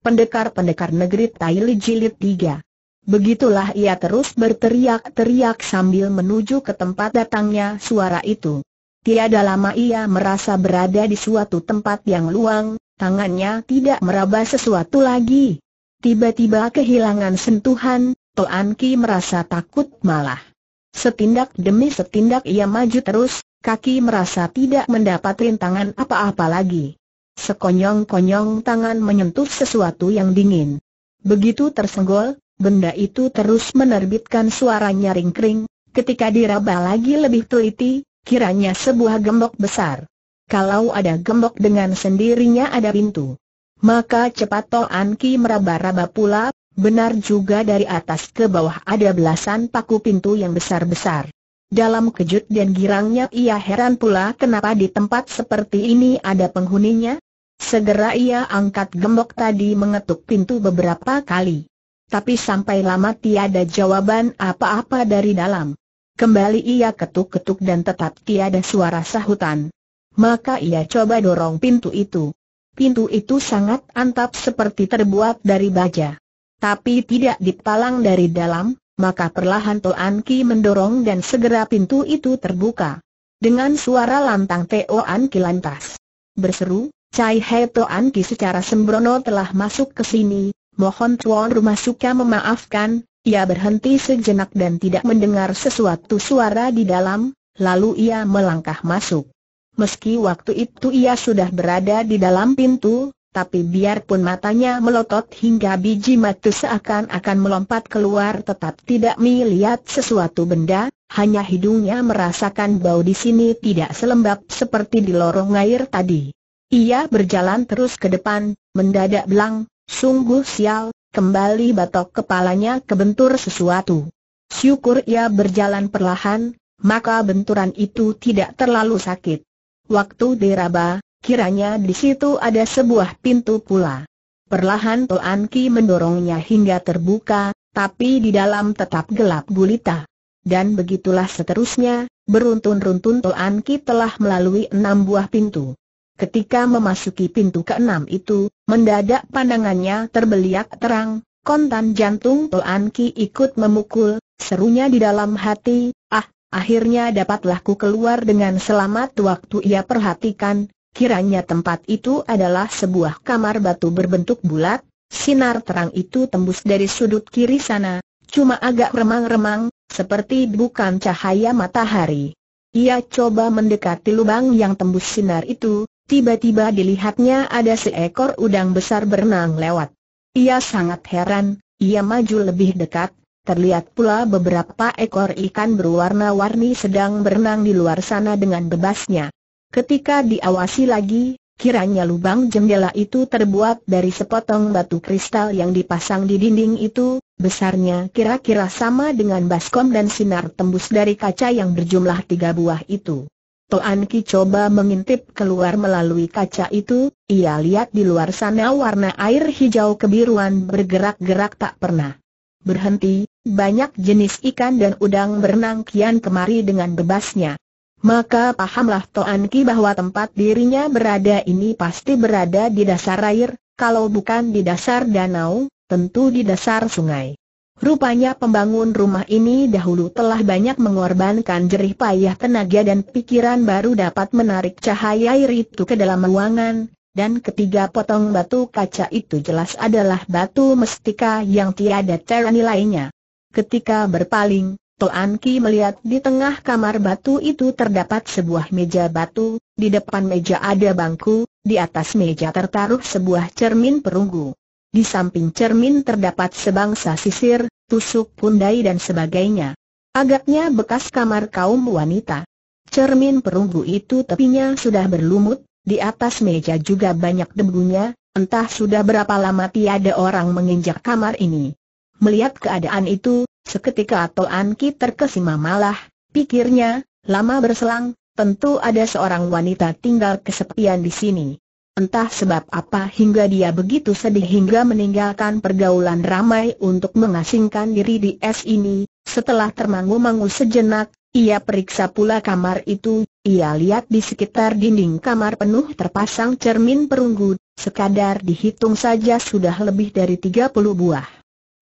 Pendekar-pendekar negeri Taili Jilid 3. Begitulah ia terus berteriak-teriak sambil menuju ke tempat datangnya suara itu. Tiada lama ia merasa berada di suatu tempat yang luang, tangannya tidak meraba sesuatu lagi. Tiba-tiba kehilangan sentuhan, Toan Ki merasa takut malah. Setindak demi setindak ia maju terus, kaki merasa tidak mendapat rintangan apa-apa lagi. Sekonyong-konyong tangan menyentuh sesuatu yang dingin. Begitu tersenggol, benda itu terus menerbitkan suara nyaring kering, ketika diraba lagi lebih teliti, kiranya sebuah gembok besar. Kalau ada gembok dengan sendirinya ada pintu. Maka cepat Toan Ki meraba-raba pula, benar juga dari atas ke bawah ada belasan paku pintu yang besar-besar. Dalam kejut dan girangnya ia heran pula kenapa di tempat seperti ini ada penghuninya, Segera ia angkat gembok tadi mengetuk pintu beberapa kali. Tapi sampai lama tiada jawaban apa-apa dari dalam. Kembali ia ketuk-ketuk dan tetap tiada suara sahutan. Maka ia coba dorong pintu itu. Pintu itu sangat antap seperti terbuat dari baja. Tapi tidak dipalang dari dalam, maka perlahan Toan Ki mendorong dan segera pintu itu terbuka. Dengan suara lantang Toan Ki lantas berseru, Cai He Toan Ki secara sembrono telah masuk ke sini, mohon tuan rumah suka memaafkan, ia berhenti sejenak dan tidak mendengar sesuatu suara di dalam, lalu ia melangkah masuk. Meski waktu itu ia sudah berada di dalam pintu, tapi biarpun matanya melotot hingga biji mata seakan-akan melompat keluar tetap tidak melihat sesuatu benda, hanya hidungnya merasakan bau di sini tidak selembab seperti di lorong air tadi. Ia berjalan terus ke depan, mendadak belang, sungguh sial, kembali batok kepalanya kebentur sesuatu. Syukur ia berjalan perlahan, maka benturan itu tidak terlalu sakit. Waktu diraba, kiranya di situ ada sebuah pintu pula. Perlahan Toan Ki mendorongnya hingga terbuka, tapi di dalam tetap gelap gulita. Dan begitulah seterusnya, beruntun-runtun Toan Ki telah melalui enam buah pintu. Ketika memasuki pintu keenam itu, mendadak pandangannya terbeliak terang, kontan jantung Toan Ki ikut memukul, serunya di dalam hati, ah, akhirnya dapatlah ku keluar dengan selamat waktu ia perhatikan, kiranya tempat itu adalah sebuah kamar batu berbentuk bulat, sinar terang itu tembus dari sudut kiri sana, cuma agak remang-remang, seperti bukan cahaya matahari. Ia coba mendekati lubang yang tembus sinar itu, tiba-tiba dilihatnya ada seekor udang besar berenang lewat. Ia sangat heran, ia maju lebih dekat, terlihat pula beberapa ekor ikan berwarna-warni sedang berenang di luar sana dengan bebasnya. Ketika diawasi lagi, kiranya lubang jendela itu terbuat dari sepotong batu kristal yang dipasang di dinding itu, besarnya kira-kira sama dengan baskom dan sinar tembus dari kaca yang berjumlah tiga buah itu. Toan Ki coba mengintip keluar melalui kaca itu, ia lihat di luar sana warna air hijau kebiruan bergerak-gerak tak pernah berhenti, banyak jenis ikan dan udang berenang kian kemari dengan bebasnya. Maka pahamlah Toan Ki bahwa tempat dirinya berada ini pasti berada di dasar air, kalau bukan di dasar danau, tentu di dasar sungai. Rupanya pembangun rumah ini dahulu telah banyak mengorbankan jerih payah tenaga dan pikiran baru dapat menarik cahaya air itu ke dalam ruangan, dan ketiga potong batu kaca itu jelas adalah batu mestika yang tiada cara nilainya. Ketika berpaling, Toan Ki melihat di tengah kamar batu itu terdapat sebuah meja batu, di depan meja ada bangku, di atas meja tertaruh sebuah cermin perunggu. Di samping cermin terdapat sebangsa sisir, tusuk pundai dan sebagainya. Agaknya bekas kamar kaum wanita. Cermin perunggu itu tepinya sudah berlumut, di atas meja juga banyak debunya, entah sudah berapa lama tiada orang menginjak kamar ini. Melihat keadaan itu, seketika atau Anki terkesima malah, pikirnya, lama berselang, tentu ada seorang wanita tinggal kesepian di sini. Entah sebab apa hingga dia begitu sedih hingga meninggalkan pergaulan ramai untuk mengasingkan diri di es ini, setelah termangu-mangu sejenak, ia periksa pula kamar itu, ia lihat di sekitar dinding kamar penuh terpasang cermin perunggu, sekadar dihitung saja sudah lebih dari 30 buah.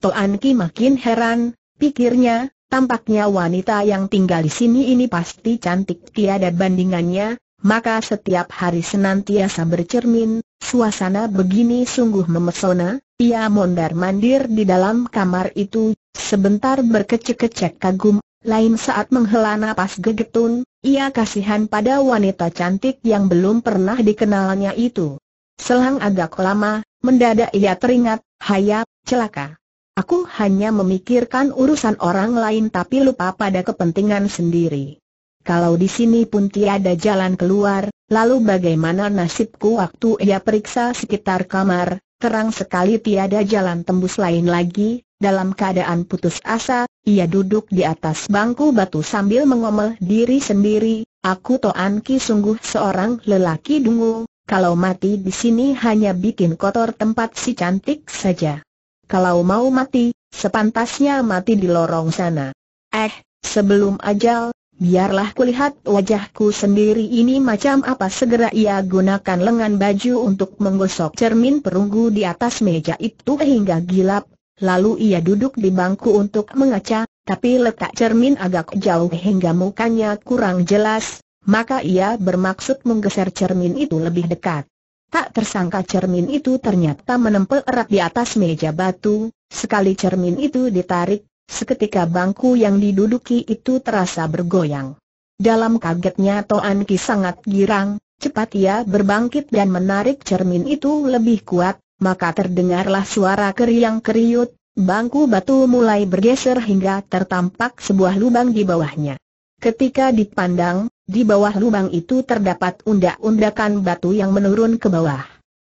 Toan Ki makin heran, pikirnya, tampaknya wanita yang tinggal di sini ini pasti cantik tiada bandingannya, maka setiap hari senantiasa bercermin, suasana begini sungguh memesona, ia mondar-mandir di dalam kamar itu, sebentar berkecek-kecek kagum, lain saat menghela napas gegetun, ia kasihan pada wanita cantik yang belum pernah dikenalnya itu. Selang agak lama, mendadak ia teringat, hayap, celaka. Aku hanya memikirkan urusan orang lain tapi lupa pada kepentingan sendiri kalau di sini pun tiada jalan keluar, lalu bagaimana nasibku waktu ia periksa sekitar kamar, terang sekali tiada jalan tembus lain lagi, dalam keadaan putus asa, ia duduk di atas bangku batu sambil mengomel diri sendiri, aku Toan Ki sungguh seorang lelaki dungu, kalau mati di sini hanya bikin kotor tempat si cantik saja. Kalau mau mati, sepantasnya mati di lorong sana. Eh, sebelum ajal, Biarlah kulihat wajahku sendiri ini macam apa segera ia gunakan lengan baju untuk menggosok cermin perunggu di atas meja itu hingga gilap, lalu ia duduk di bangku untuk mengaca, tapi letak cermin agak jauh hingga mukanya kurang jelas, maka ia bermaksud menggeser cermin itu lebih dekat. Tak tersangka cermin itu ternyata menempel erat di atas meja batu, sekali cermin itu ditarik Seketika bangku yang diduduki itu terasa bergoyang. Dalam kagetnya Toan Ki sangat girang, cepat ia berbangkit dan menarik cermin itu lebih kuat, maka terdengarlah suara keriang keriut, bangku batu mulai bergeser hingga tertampak sebuah lubang di bawahnya. Ketika dipandang, di bawah lubang itu terdapat undak-undakan batu yang menurun ke bawah.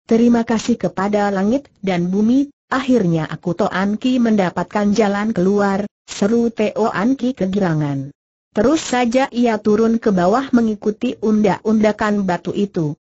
Terima kasih kepada langit dan bumi, Akhirnya aku Toan Ki mendapatkan jalan keluar, seru An Ki kegirangan. Terus saja ia turun ke bawah mengikuti undak-undakan batu itu.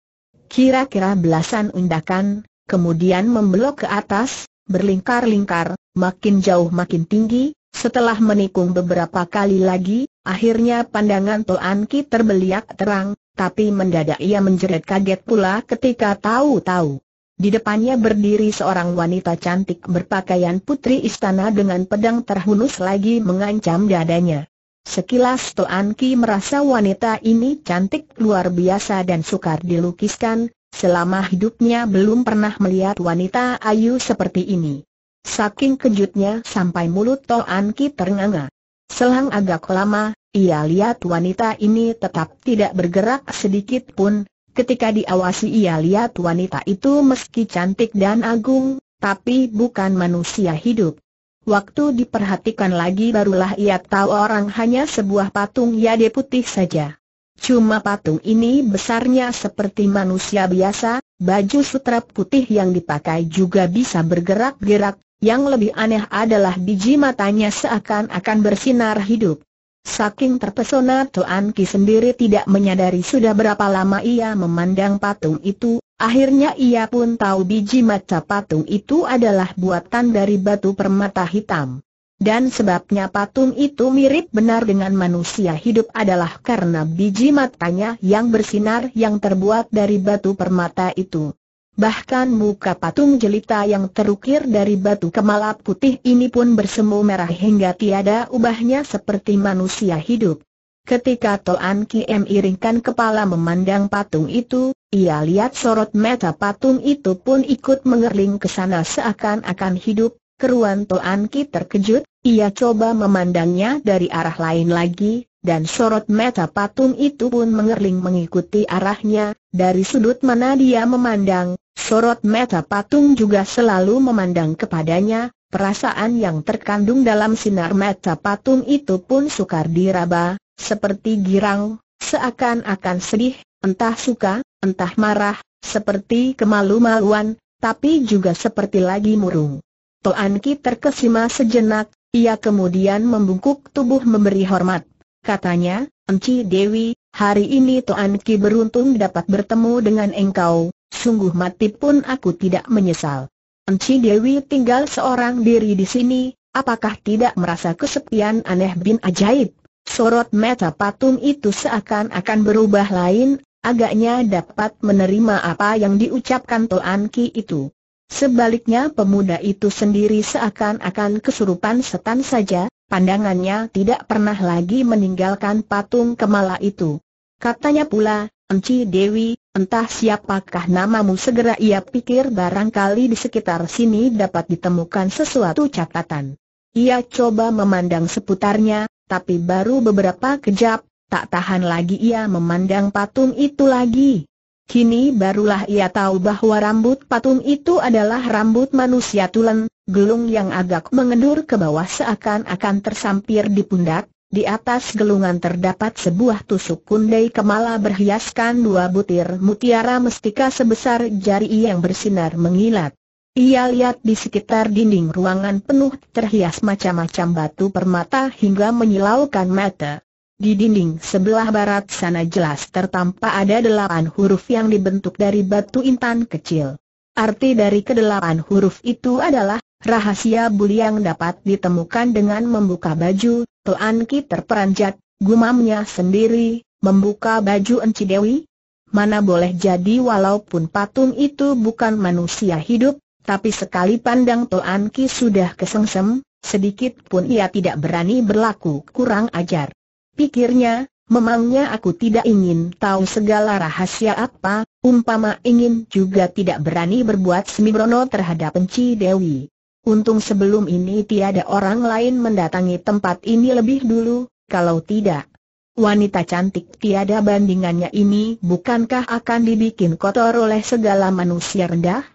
Kira-kira belasan undakan, kemudian membelok ke atas, berlingkar-lingkar, makin jauh makin tinggi, setelah menikung beberapa kali lagi, akhirnya pandangan Toan Ki terbeliak terang, tapi mendadak ia menjerit kaget pula ketika tahu-tahu di depannya berdiri seorang wanita cantik berpakaian putri istana dengan pedang terhunus lagi mengancam dadanya. Sekilas Toan Ki merasa wanita ini cantik luar biasa dan sukar dilukiskan, selama hidupnya belum pernah melihat wanita ayu seperti ini. Saking kejutnya sampai mulut Toan Ki ternganga. Selang agak lama, ia lihat wanita ini tetap tidak bergerak sedikit pun, Ketika diawasi ia lihat wanita itu meski cantik dan agung, tapi bukan manusia hidup. Waktu diperhatikan lagi barulah ia tahu orang hanya sebuah patung yade putih saja. Cuma patung ini besarnya seperti manusia biasa, baju sutra putih yang dipakai juga bisa bergerak-gerak, yang lebih aneh adalah biji matanya seakan-akan bersinar hidup. Saking terpesona Toan Ki sendiri tidak menyadari sudah berapa lama ia memandang patung itu, akhirnya ia pun tahu biji mata patung itu adalah buatan dari batu permata hitam. Dan sebabnya patung itu mirip benar dengan manusia hidup adalah karena biji matanya yang bersinar yang terbuat dari batu permata itu. Bahkan muka patung jelita yang terukir dari batu kemala putih ini pun bersemu merah hingga tiada ubahnya seperti manusia hidup. Ketika Toan M iringkan kepala memandang patung itu, ia lihat sorot mata patung itu pun ikut mengerling ke sana seakan-akan hidup. Keruan Toan Ki terkejut, ia coba memandangnya dari arah lain lagi, dan sorot mata patung itu pun mengerling mengikuti arahnya, dari sudut mana dia memandang, sorot mata patung juga selalu memandang kepadanya, perasaan yang terkandung dalam sinar mata patung itu pun sukar diraba, seperti girang, seakan-akan sedih, entah suka, entah marah, seperti kemalu-maluan, tapi juga seperti lagi murung. Toanki terkesima sejenak, ia kemudian membungkuk tubuh memberi hormat katanya, Enci Dewi, hari ini Toan Ki beruntung dapat bertemu dengan engkau, sungguh mati pun aku tidak menyesal. Enci Dewi tinggal seorang diri di sini, apakah tidak merasa kesepian aneh bin ajaib? Sorot mata patung itu seakan-akan berubah lain, agaknya dapat menerima apa yang diucapkan Toan Ki itu. Sebaliknya pemuda itu sendiri seakan-akan kesurupan setan saja, pandangannya tidak pernah lagi meninggalkan patung kemala itu. Katanya pula, Enci Dewi, entah siapakah namamu segera ia pikir barangkali di sekitar sini dapat ditemukan sesuatu catatan. Ia coba memandang seputarnya, tapi baru beberapa kejap, tak tahan lagi ia memandang patung itu lagi. Kini barulah ia tahu bahwa rambut patung itu adalah rambut manusia tulen, gelung yang agak mengendur ke bawah seakan-akan tersampir di pundak, di atas gelungan terdapat sebuah tusuk kundai kemala berhiaskan dua butir mutiara mestika sebesar jari yang bersinar mengilat. Ia lihat di sekitar dinding ruangan penuh terhias macam-macam batu permata hingga menyilaukan mata. Di dinding sebelah barat sana jelas tertampak ada delapan huruf yang dibentuk dari batu intan kecil. Arti dari kedelapan huruf itu adalah Rahasia yang dapat ditemukan dengan membuka baju, Tuan Ki terperanjat, gumamnya sendiri, membuka baju Enci Dewi? Mana boleh jadi walaupun patung itu bukan manusia hidup, tapi sekali pandang Tuan Ki sudah kesengsem, sedikit pun ia tidak berani berlaku kurang ajar. Pikirnya, memangnya aku tidak ingin tahu segala rahasia apa, umpama ingin juga tidak berani berbuat semibrono terhadap Enci Dewi. Untung sebelum ini tiada orang lain mendatangi tempat ini lebih dulu, kalau tidak. Wanita cantik tiada bandingannya ini bukankah akan dibikin kotor oleh segala manusia rendah?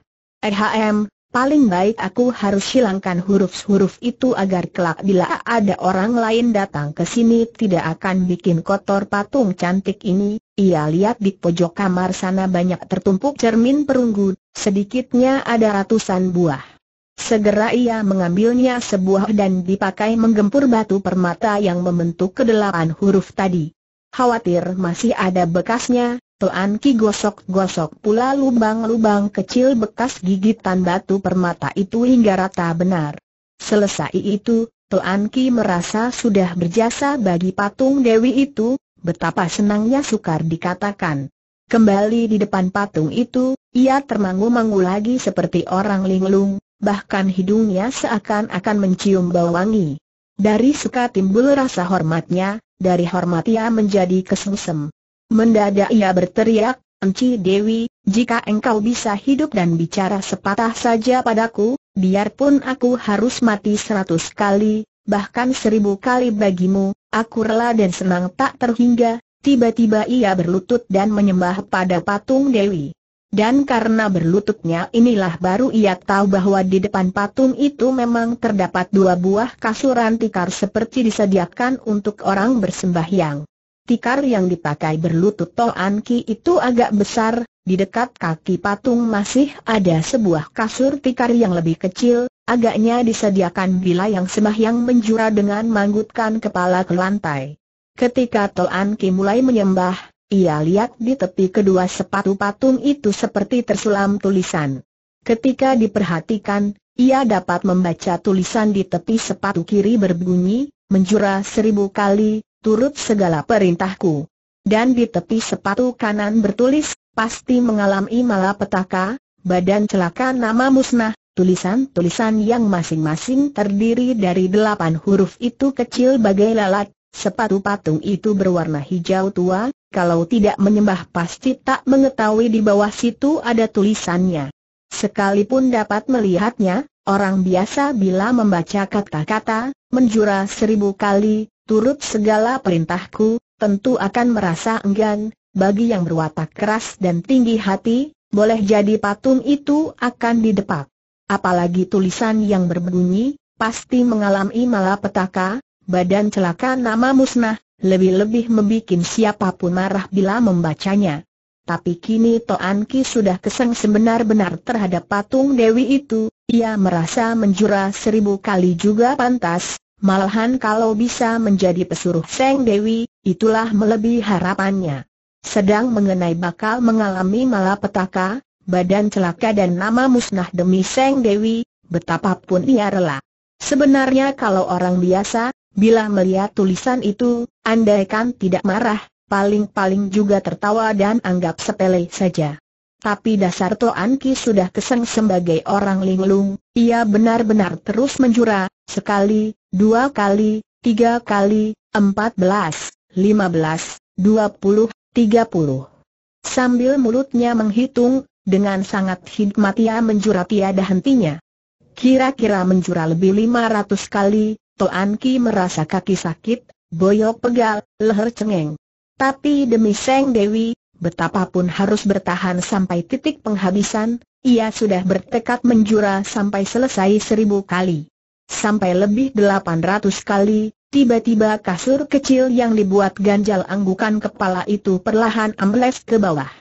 RHM, paling baik aku harus hilangkan huruf-huruf itu agar kelak bila ada orang lain datang ke sini tidak akan bikin kotor patung cantik ini. Ia lihat di pojok kamar sana banyak tertumpuk cermin perunggu, sedikitnya ada ratusan buah. Segera ia mengambilnya sebuah dan dipakai menggempur batu permata yang membentuk kedelapan huruf tadi. Khawatir masih ada bekasnya, Tuan Ki gosok-gosok pula lubang-lubang kecil bekas gigitan batu permata itu hingga rata benar. Selesai itu, Tuan Ki merasa sudah berjasa bagi patung Dewi itu, betapa senangnya sukar dikatakan. Kembali di depan patung itu, ia termangu-mangu lagi seperti orang linglung, bahkan hidungnya seakan-akan mencium bau wangi. Dari suka timbul rasa hormatnya, dari hormat ia menjadi kesemsem. Mendadak ia berteriak, Enci Dewi, jika engkau bisa hidup dan bicara sepatah saja padaku, biarpun aku harus mati seratus kali, bahkan seribu kali bagimu, aku rela dan senang tak terhingga, Tiba-tiba ia berlutut dan menyembah pada patung Dewi. Dan karena berlututnya inilah baru ia tahu bahwa di depan patung itu memang terdapat dua buah kasuran tikar seperti disediakan untuk orang bersembahyang. Tikar yang dipakai berlutut Toan Ki itu agak besar, di dekat kaki patung masih ada sebuah kasur tikar yang lebih kecil, agaknya disediakan bila yang sembahyang menjura dengan manggutkan kepala ke lantai. Ketika Toan Ki mulai menyembah, ia lihat di tepi kedua sepatu patung itu seperti tersulam tulisan. Ketika diperhatikan, ia dapat membaca tulisan di tepi sepatu kiri berbunyi, menjura seribu kali, turut segala perintahku. Dan di tepi sepatu kanan bertulis, pasti mengalami malapetaka, badan celaka nama musnah, tulisan-tulisan yang masing-masing terdiri dari delapan huruf itu kecil bagai lalat, sepatu patung itu berwarna hijau tua, kalau tidak menyembah pasti tak mengetahui di bawah situ ada tulisannya. Sekalipun dapat melihatnya, orang biasa bila membaca kata-kata, menjura seribu kali, turut segala perintahku, tentu akan merasa enggan, bagi yang berwatak keras dan tinggi hati, boleh jadi patung itu akan didepak. Apalagi tulisan yang berbunyi, pasti mengalami malapetaka, badan celaka nama musnah, lebih-lebih membuat siapapun marah bila membacanya. Tapi kini Toan Ki sudah keseng sebenar-benar terhadap patung Dewi itu, ia merasa menjura seribu kali juga pantas, malahan kalau bisa menjadi pesuruh Seng Dewi, itulah melebihi harapannya. Sedang mengenai bakal mengalami malapetaka, badan celaka dan nama musnah demi Seng Dewi, betapapun ia rela. Sebenarnya kalau orang biasa, Bila melihat tulisan itu, andaikan tidak marah, paling-paling juga tertawa dan anggap sepele saja. Tapi dasar Toan Ki sudah keseng sebagai orang linglung, ia benar-benar terus menjura, sekali, dua kali, tiga kali, empat belas, lima belas, dua puluh, tiga puluh. Sambil mulutnya menghitung, dengan sangat hikmat ia menjura tiada hentinya. Kira-kira menjura lebih lima ratus kali, Toan Ki merasa kaki sakit, boyok pegal, leher cengeng. Tapi demi Seng Dewi, betapapun harus bertahan sampai titik penghabisan, ia sudah bertekad menjura sampai selesai seribu kali. Sampai lebih delapan ratus kali, tiba-tiba kasur kecil yang dibuat ganjal anggukan kepala itu perlahan ambles ke bawah.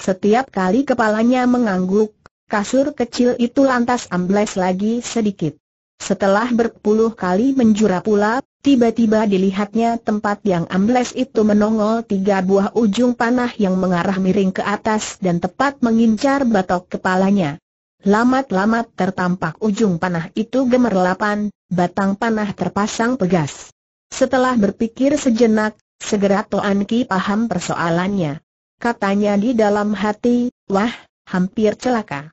Setiap kali kepalanya mengangguk, kasur kecil itu lantas ambles lagi sedikit. Setelah berpuluh kali menjura pula, tiba-tiba dilihatnya tempat yang ambles itu menongol tiga buah ujung panah yang mengarah miring ke atas dan tepat mengincar batok kepalanya. Lamat-lamat tertampak ujung panah itu gemerlapan, batang panah terpasang pegas. Setelah berpikir sejenak, segera Toan Ki paham persoalannya. Katanya di dalam hati, wah, hampir celaka.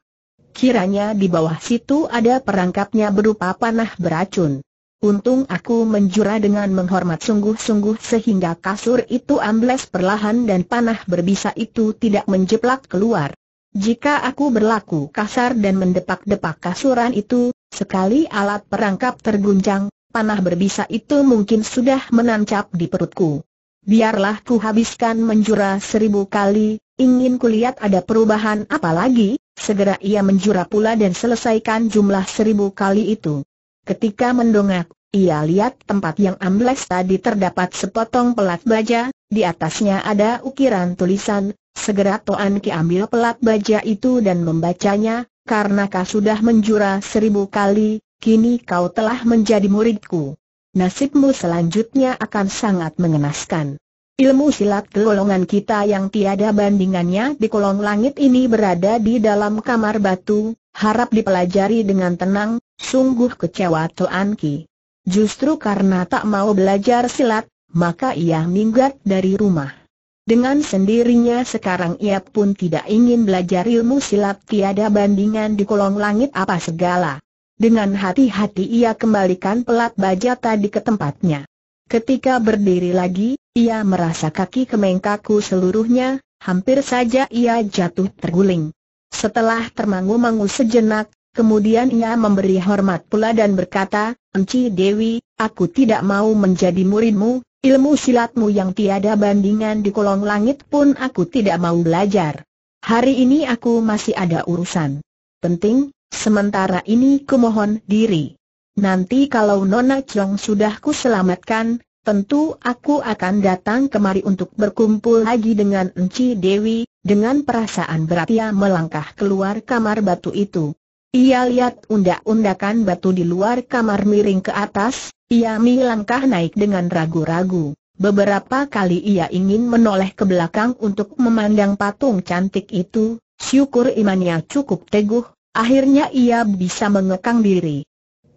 Kiranya di bawah situ ada perangkapnya berupa panah beracun. Untung aku menjura dengan menghormat sungguh-sungguh sehingga kasur itu ambles perlahan dan panah berbisa itu tidak menjeplak keluar. Jika aku berlaku kasar dan mendepak-depak kasuran itu, sekali alat perangkap terguncang, panah berbisa itu mungkin sudah menancap di perutku biarlah ku habiskan menjura seribu kali, ingin kulihat ada perubahan apa lagi, segera ia menjura pula dan selesaikan jumlah seribu kali itu. Ketika mendongak, ia lihat tempat yang ambles tadi terdapat sepotong pelat baja, di atasnya ada ukiran tulisan, segera Toan Ki ambil pelat baja itu dan membacanya, karena kau sudah menjura seribu kali, kini kau telah menjadi muridku nasibmu selanjutnya akan sangat mengenaskan. Ilmu silat golongan kita yang tiada bandingannya di kolong langit ini berada di dalam kamar batu, harap dipelajari dengan tenang, sungguh kecewa Tuan Ki. Justru karena tak mau belajar silat, maka ia minggat dari rumah. Dengan sendirinya sekarang ia pun tidak ingin belajar ilmu silat tiada bandingan di kolong langit apa segala. Dengan hati-hati ia kembalikan pelat baja tadi ke tempatnya. Ketika berdiri lagi, ia merasa kaki kemengkaku seluruhnya, hampir saja ia jatuh terguling. Setelah termangu-mangu sejenak, kemudian ia memberi hormat pula dan berkata, Enci Dewi, aku tidak mau menjadi muridmu, ilmu silatmu yang tiada bandingan di kolong langit pun aku tidak mau belajar. Hari ini aku masih ada urusan penting, sementara ini kumohon diri. Nanti kalau Nona Chong sudah ku selamatkan, tentu aku akan datang kemari untuk berkumpul lagi dengan Enci Dewi, dengan perasaan berat ia melangkah keluar kamar batu itu. Ia lihat undak-undakan batu di luar kamar miring ke atas, ia melangkah naik dengan ragu-ragu. Beberapa kali ia ingin menoleh ke belakang untuk memandang patung cantik itu, syukur imannya cukup teguh, akhirnya ia bisa mengekang diri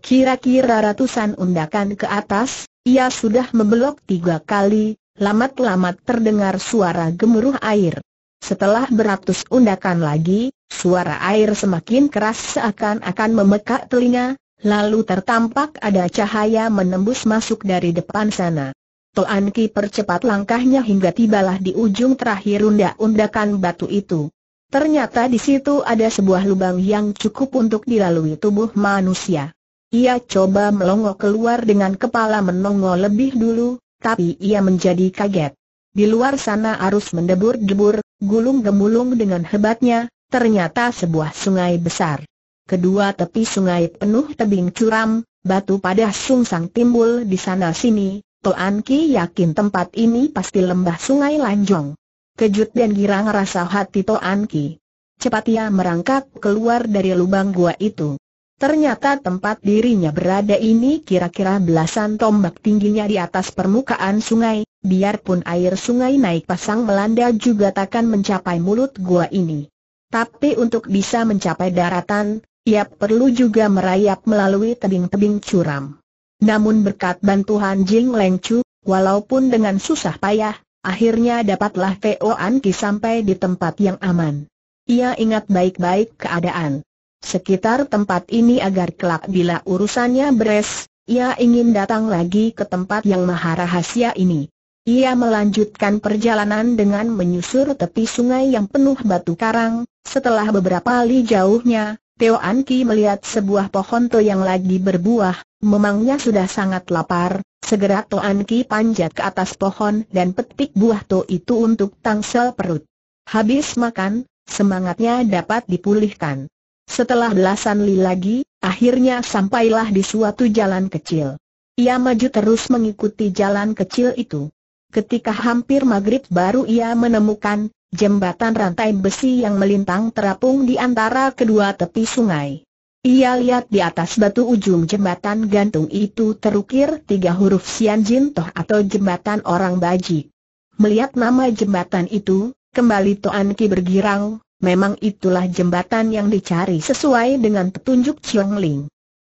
kira-kira ratusan undakan ke atas, ia sudah membelok tiga kali, lamat-lamat terdengar suara gemuruh air. Setelah beratus undakan lagi, suara air semakin keras seakan-akan memekak telinga, lalu tertampak ada cahaya menembus masuk dari depan sana. Toan Ki percepat langkahnya hingga tibalah di ujung terakhir undak-undakan batu itu. Ternyata di situ ada sebuah lubang yang cukup untuk dilalui tubuh manusia. Ia coba melongo keluar dengan kepala menongo lebih dulu, tapi ia menjadi kaget. Di luar sana arus mendebur-debur, gulung gemulung dengan hebatnya, ternyata sebuah sungai besar. Kedua tepi sungai penuh tebing curam, batu pada sungsang timbul di sana-sini, Toan Ki yakin tempat ini pasti lembah sungai Lanjong. Kejut dan girang rasa hati Toan Ki. Cepat ia merangkak keluar dari lubang gua itu. Ternyata tempat dirinya berada ini kira-kira belasan tombak tingginya di atas permukaan sungai, biarpun air sungai naik pasang melanda juga takkan mencapai mulut gua ini. Tapi untuk bisa mencapai daratan, ia perlu juga merayap melalui tebing-tebing curam. Namun berkat bantuan Jing Leng Chu, walaupun dengan susah payah, akhirnya dapatlah Teo Anki sampai di tempat yang aman. Ia ingat baik-baik keadaan sekitar tempat ini agar kelak bila urusannya beres, ia ingin datang lagi ke tempat yang maha rahasia ini. Ia melanjutkan perjalanan dengan menyusur tepi sungai yang penuh batu karang, setelah beberapa li jauhnya, Teo Anki melihat sebuah pohon to yang lagi berbuah, memangnya sudah sangat lapar, segera Teo Anki panjat ke atas pohon dan petik buah to itu untuk tangsel perut. Habis makan, semangatnya dapat dipulihkan. Setelah belasan li lagi, akhirnya sampailah di suatu jalan kecil. Ia maju terus mengikuti jalan kecil itu. Ketika hampir maghrib baru ia menemukan jembatan rantai besi yang melintang terapung di antara kedua tepi sungai. Ia lihat di atas batu ujung jembatan gantung itu terukir tiga huruf Sian Jin Toh atau jembatan orang baji. Melihat nama jembatan itu, kembali Toan Ki bergirang, Memang itulah jembatan yang dicari sesuai dengan petunjuk Chiong Ling.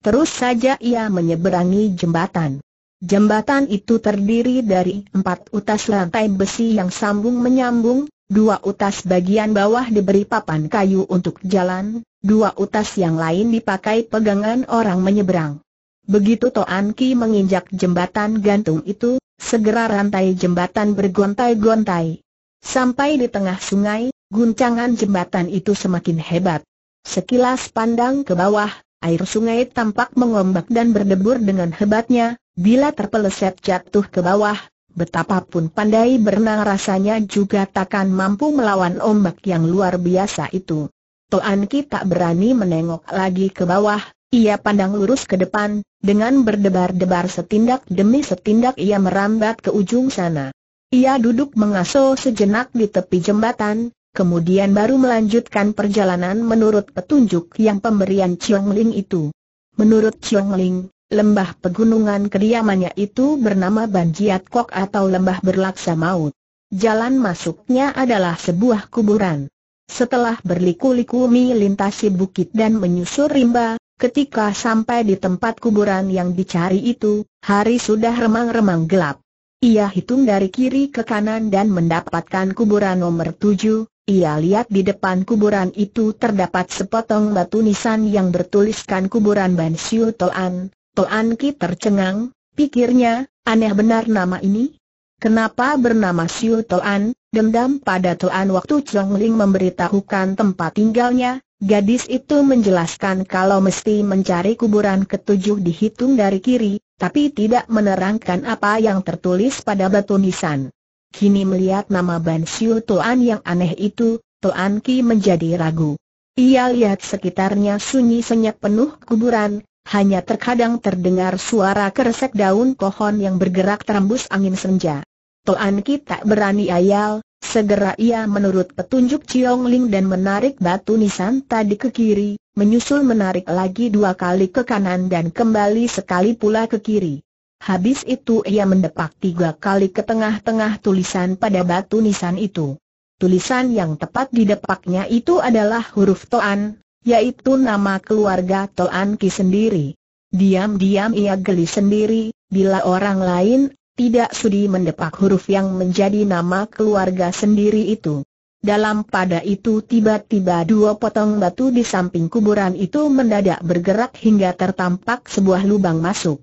Terus saja ia menyeberangi jembatan. Jembatan itu terdiri dari empat utas lantai besi yang sambung menyambung, dua utas bagian bawah diberi papan kayu untuk jalan, dua utas yang lain dipakai pegangan orang menyeberang. Begitu Toan Ki menginjak jembatan gantung itu, segera rantai jembatan bergontai-gontai. Sampai di tengah sungai, Guncangan jembatan itu semakin hebat. Sekilas pandang ke bawah, air sungai tampak mengombak dan berdebur dengan hebatnya, bila terpeleset jatuh ke bawah, betapapun pandai berenang rasanya juga takkan mampu melawan ombak yang luar biasa itu. Toan Ki tak berani menengok lagi ke bawah, ia pandang lurus ke depan, dengan berdebar-debar setindak demi setindak ia merambat ke ujung sana. Ia duduk mengasuh sejenak di tepi jembatan, kemudian baru melanjutkan perjalanan menurut petunjuk yang pemberian Chiong Ling itu. Menurut Chiong Ling, lembah pegunungan kediamannya itu bernama Banjiat Kok atau lembah berlaksa maut. Jalan masuknya adalah sebuah kuburan. Setelah berliku-liku melintasi bukit dan menyusur rimba, ketika sampai di tempat kuburan yang dicari itu, hari sudah remang-remang gelap. Ia hitung dari kiri ke kanan dan mendapatkan kuburan nomor tujuh, ia lihat di depan kuburan itu terdapat sepotong batu nisan yang bertuliskan kuburan Ban Siu Toan. Toan Ki tercengang, pikirnya, aneh benar nama ini? Kenapa bernama Siu Toan? Dendam pada Toan waktu Chong Ling memberitahukan tempat tinggalnya, Gadis itu menjelaskan kalau mesti mencari kuburan ketujuh dihitung dari kiri, tapi tidak menerangkan apa yang tertulis pada batu nisan. Kini melihat nama Ban Siu Toan yang aneh itu, Toan Ki menjadi ragu. Ia lihat sekitarnya sunyi senyap penuh kuburan, hanya terkadang terdengar suara keresek daun pohon yang bergerak terembus angin senja. Toan Ki tak berani ayal, segera ia menurut petunjuk Chiong Ling dan menarik batu nisan tadi ke kiri, menyusul menarik lagi dua kali ke kanan dan kembali sekali pula ke kiri. Habis itu ia mendepak tiga kali ke tengah-tengah tulisan pada batu nisan itu. Tulisan yang tepat di depaknya itu adalah huruf Toan, yaitu nama keluarga Toan Ki sendiri. Diam-diam ia geli sendiri, bila orang lain tidak sudi mendepak huruf yang menjadi nama keluarga sendiri itu. Dalam pada itu tiba-tiba dua potong batu di samping kuburan itu mendadak bergerak hingga tertampak sebuah lubang masuk.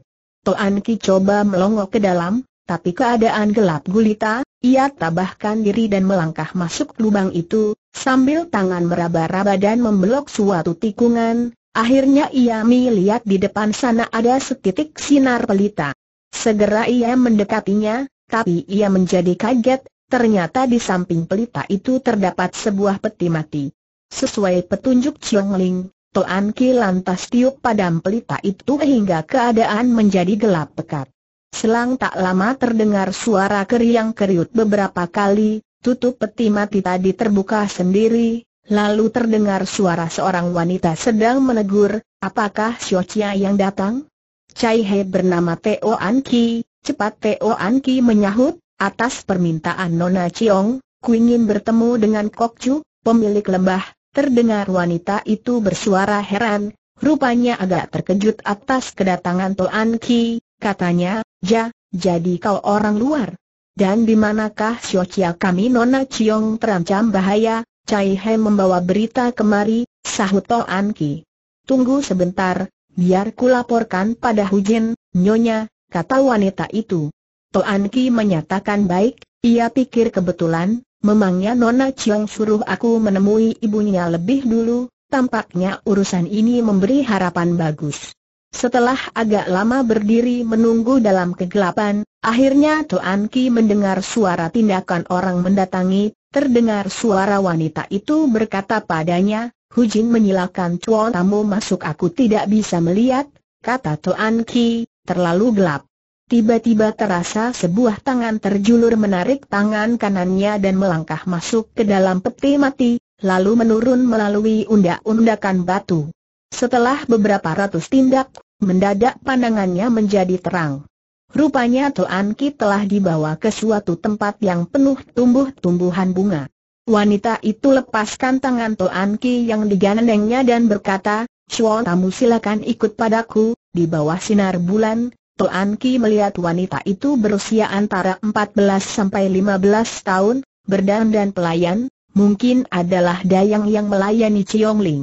Toan Ki coba melongok ke dalam, tapi keadaan gelap gulita, ia tabahkan diri dan melangkah masuk lubang itu, sambil tangan meraba-raba dan membelok suatu tikungan, akhirnya ia melihat di depan sana ada setitik sinar pelita. Segera ia mendekatinya, tapi ia menjadi kaget, ternyata di samping pelita itu terdapat sebuah peti mati. Sesuai petunjuk Chiong Ling, Toan Ki lantas tiup padam pelita itu hingga keadaan menjadi gelap pekat. Selang tak lama terdengar suara keriang keriut beberapa kali, tutup peti mati tadi terbuka sendiri, lalu terdengar suara seorang wanita sedang menegur, apakah Chia yang datang? Cai He bernama Teo Anki, cepat Teo Anki menyahut, atas permintaan Nona Chiong, ku ingin bertemu dengan Kok Chu, pemilik lembah, Terdengar wanita itu bersuara heran, rupanya agak terkejut atas kedatangan Tuan Ki, katanya, Ja, jadi kau orang luar. Dan di manakah Siocia kami Nona Chiong terancam bahaya? Cai He membawa berita kemari, sahut Tuan Ki. Tunggu sebentar, biar ku laporkan pada Hujin, Nyonya, kata wanita itu. Tuan Ki menyatakan baik, ia pikir kebetulan, Memangnya Nona Chiang suruh aku menemui ibunya lebih dulu, tampaknya urusan ini memberi harapan bagus. Setelah agak lama berdiri menunggu dalam kegelapan, akhirnya Tuan Ki mendengar suara tindakan orang mendatangi, terdengar suara wanita itu berkata padanya, Hu Jin menyilakan cuan tamu masuk aku tidak bisa melihat, kata Tuan Ki, terlalu gelap. Tiba-tiba terasa sebuah tangan terjulur menarik tangan kanannya dan melangkah masuk ke dalam peti mati, lalu menurun melalui undak-undakan batu. Setelah beberapa ratus tindak, mendadak pandangannya menjadi terang. Rupanya Tuan Ki telah dibawa ke suatu tempat yang penuh tumbuh-tumbuhan bunga. Wanita itu lepaskan tangan Tuan Ki yang digandengnya dan berkata, "Chuan, tamu silakan ikut padaku, di bawah sinar bulan, Toan Ki melihat wanita itu berusia antara 14 15 tahun, berdandan pelayan, mungkin adalah dayang yang melayani Ciong Ling.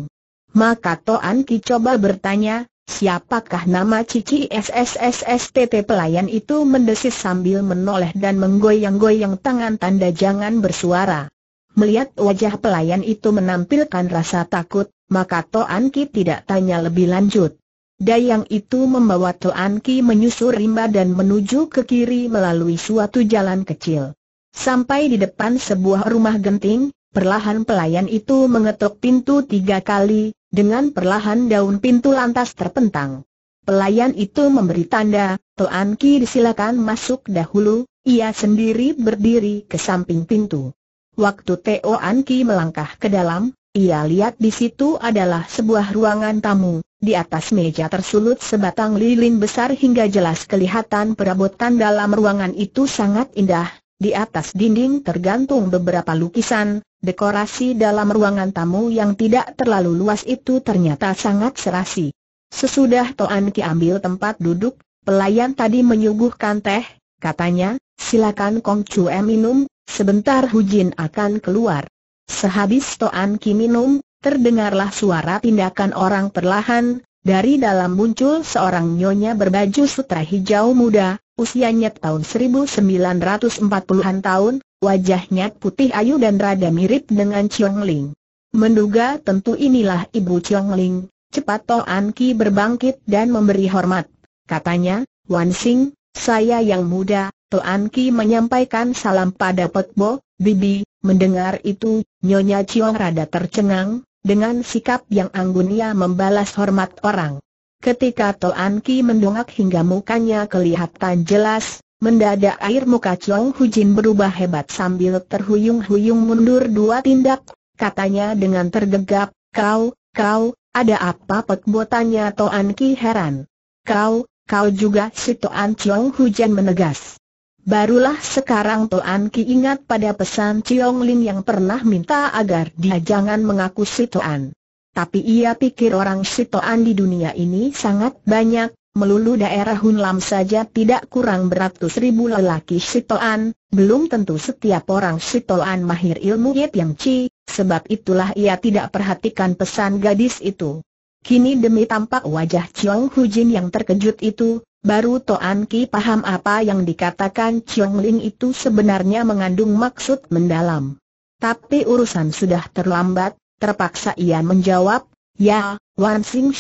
Maka Toan Ki coba bertanya, siapakah nama Cici SSSSTT pelayan itu mendesis sambil menoleh dan menggoyang-goyang tangan tanda jangan bersuara. Melihat wajah pelayan itu menampilkan rasa takut, maka Toan Ki tidak tanya lebih lanjut. Dayang itu membawa Toan Ki menyusur rimba dan menuju ke kiri melalui suatu jalan kecil. Sampai di depan sebuah rumah genting, perlahan pelayan itu mengetuk pintu tiga kali, dengan perlahan daun pintu lantas terpentang. Pelayan itu memberi tanda, Toan Ki disilakan masuk dahulu, ia sendiri berdiri ke samping pintu. Waktu Toan Ki melangkah ke dalam, ia lihat di situ adalah sebuah ruangan tamu, di atas meja tersulut sebatang lilin besar hingga jelas kelihatan perabotan dalam ruangan itu sangat indah. Di atas dinding tergantung beberapa lukisan, dekorasi dalam ruangan tamu yang tidak terlalu luas itu ternyata sangat serasi. Sesudah Toan Ki ambil tempat duduk, pelayan tadi menyuguhkan teh, katanya, silakan Kong Chue minum, sebentar Hujin akan keluar. Sehabis Toan Ki minum, terdengarlah suara tindakan orang perlahan, dari dalam muncul seorang nyonya berbaju sutra hijau muda, usianya tahun 1940-an tahun, wajahnya putih ayu dan rada mirip dengan Chiong Ling. Menduga tentu inilah ibu Chiong Ling, cepat Toh An Ki berbangkit dan memberi hormat. Katanya, Wan Sing, saya yang muda, Toh An Ki menyampaikan salam pada Pek Bo, Bibi, mendengar itu, Nyonya Chiong rada tercengang, dengan sikap yang anggun ia membalas hormat orang. Ketika Toan Ki mendongak hingga mukanya kelihatan jelas, mendadak air muka Chong Hujin berubah hebat sambil terhuyung-huyung mundur dua tindak, katanya dengan tergegap, kau, kau, ada apa pekbotannya To Toan Ki heran. Kau, kau juga si Toan Chong Hujan menegas. Barulah sekarang Toan Ki ingat pada pesan Ciong Lin yang pernah minta agar dia jangan mengaku si Toan. Tapi ia pikir orang si Toan di dunia ini sangat banyak, melulu daerah Hunlam saja tidak kurang beratus ribu lelaki si Toan, belum tentu setiap orang si Toan mahir ilmu Yet Yang Chi, sebab itulah ia tidak perhatikan pesan gadis itu. Kini demi tampak wajah Chiong Jin yang terkejut itu, Baru Toan Ki paham apa yang dikatakan Chiong Ling itu sebenarnya mengandung maksud mendalam. Tapi urusan sudah terlambat, terpaksa ia menjawab, Ya, Wan Sing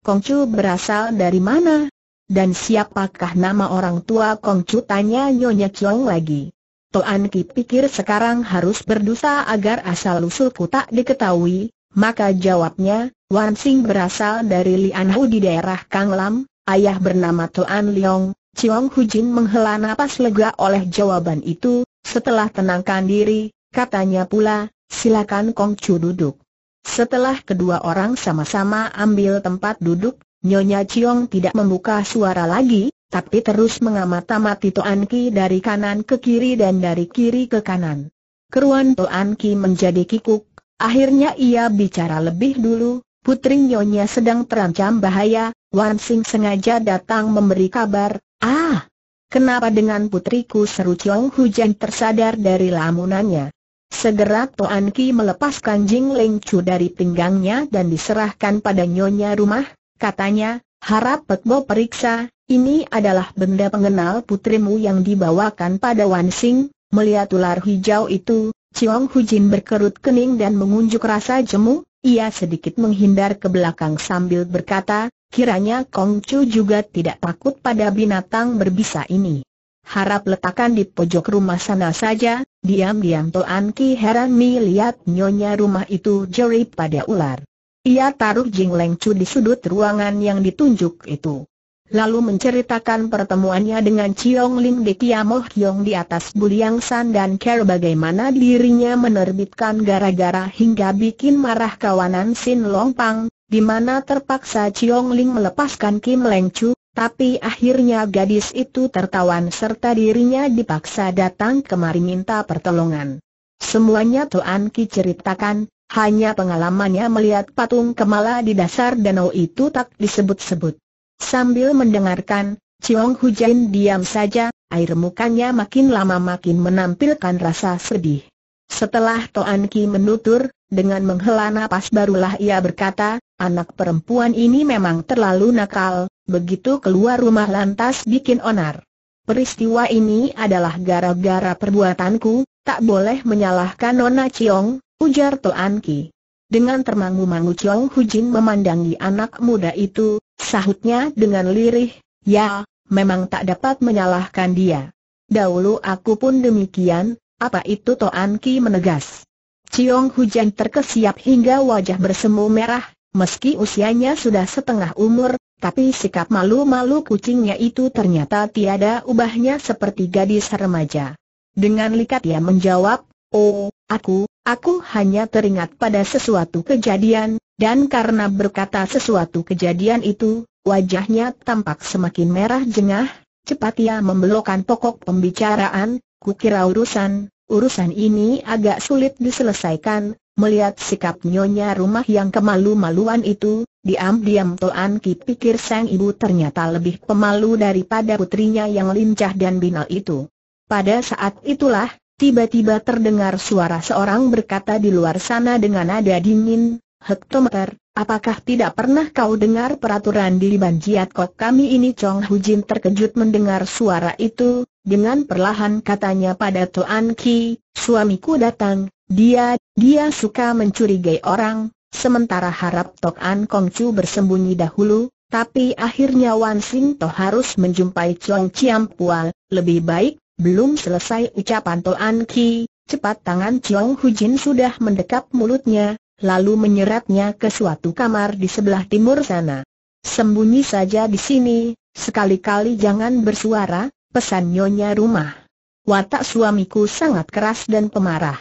Kong Chu berasal dari mana? Dan siapakah nama orang tua Kong Chu tanya Nyonya Chiong lagi. Toan Ki pikir sekarang harus berdosa agar asal-usulku tak diketahui, maka jawabnya, Wan Sing berasal dari Lianhu di daerah Kanglam, ayah bernama Tuan Leong, Chiong Jin menghela napas lega oleh jawaban itu, setelah tenangkan diri, katanya pula, silakan Kong Chu duduk. Setelah kedua orang sama-sama ambil tempat duduk, Nyonya Chiong tidak membuka suara lagi, tapi terus mengamati-amati Toan Ki dari kanan ke kiri dan dari kiri ke kanan. Keruan Tuan Ki menjadi kikuk, akhirnya ia bicara lebih dulu, Putri Nyonya sedang terancam bahaya, Wan Sing sengaja datang memberi kabar, ah! Kenapa dengan putriku seru Chong Hujan tersadar dari lamunannya? Segera Toan Ki melepaskan Jing Leng Chu dari pinggangnya dan diserahkan pada Nyonya rumah, katanya, harap Bo periksa, ini adalah benda pengenal putrimu yang dibawakan pada Wan Sing, melihat ular hijau itu, Chiong Hujin berkerut kening dan mengunjuk rasa jemu, ia sedikit menghindar ke belakang sambil berkata, kiranya Kong Chu juga tidak takut pada binatang berbisa ini. Harap letakkan di pojok rumah sana saja, diam-diam Toan Ki heran melihat nyonya rumah itu jerit pada ular. Ia taruh Jing Leng Chu di sudut ruangan yang ditunjuk itu lalu menceritakan pertemuannya dengan Chiong Lim di Tiamoh Hyong di atas Buliang San dan Care bagaimana dirinya menerbitkan gara-gara hingga bikin marah kawanan Sin Long Pang, di mana terpaksa Chiong Lim melepaskan Kim Leng Chu, tapi akhirnya gadis itu tertawan serta dirinya dipaksa datang kemari minta pertolongan. Semuanya Tuan Ki ceritakan, hanya pengalamannya melihat patung kemala di dasar danau itu tak disebut-sebut. Sambil mendengarkan, Ciong Hujain diam saja, air mukanya makin lama makin menampilkan rasa sedih. Setelah Toan Ki menutur, dengan menghela napas barulah ia berkata, anak perempuan ini memang terlalu nakal, begitu keluar rumah lantas bikin onar. Peristiwa ini adalah gara-gara perbuatanku, tak boleh menyalahkan Nona Ciong, ujar Toan Ki. Dengan termangu-mangu Chong Hujin memandangi anak muda itu, sahutnya dengan lirih, ya, memang tak dapat menyalahkan dia. Dahulu aku pun demikian, apa itu Toan Ki menegas. Chiong Hujan terkesiap hingga wajah bersemu merah, meski usianya sudah setengah umur, tapi sikap malu-malu kucingnya itu ternyata tiada ubahnya seperti gadis remaja. Dengan likat ia menjawab, oh, aku, Aku hanya teringat pada sesuatu kejadian, dan karena berkata sesuatu kejadian itu, wajahnya tampak semakin merah jengah, cepat ia membelokkan pokok pembicaraan, kukira urusan, urusan ini agak sulit diselesaikan, melihat sikap nyonya rumah yang kemalu-maluan itu, diam-diam Toan Ki pikir sang ibu ternyata lebih pemalu daripada putrinya yang lincah dan binal itu. Pada saat itulah, Tiba-tiba terdengar suara seorang berkata di luar sana dengan nada dingin, Hektometer, apakah tidak pernah kau dengar peraturan di Banjiat Kok kami ini Chong Hu Jin terkejut mendengar suara itu, dengan perlahan katanya pada Tuan Ki, suamiku datang, dia, dia suka mencurigai orang, sementara harap Tok An Kong Chu bersembunyi dahulu, tapi akhirnya Wan Sing Toh harus menjumpai Chong Chiam Pual, lebih baik belum selesai ucapan Toan Ki, cepat tangan Chiong Hujin sudah mendekap mulutnya, lalu menyeretnya ke suatu kamar di sebelah timur sana. Sembunyi saja di sini, sekali-kali jangan bersuara, pesan nyonya rumah. Watak suamiku sangat keras dan pemarah.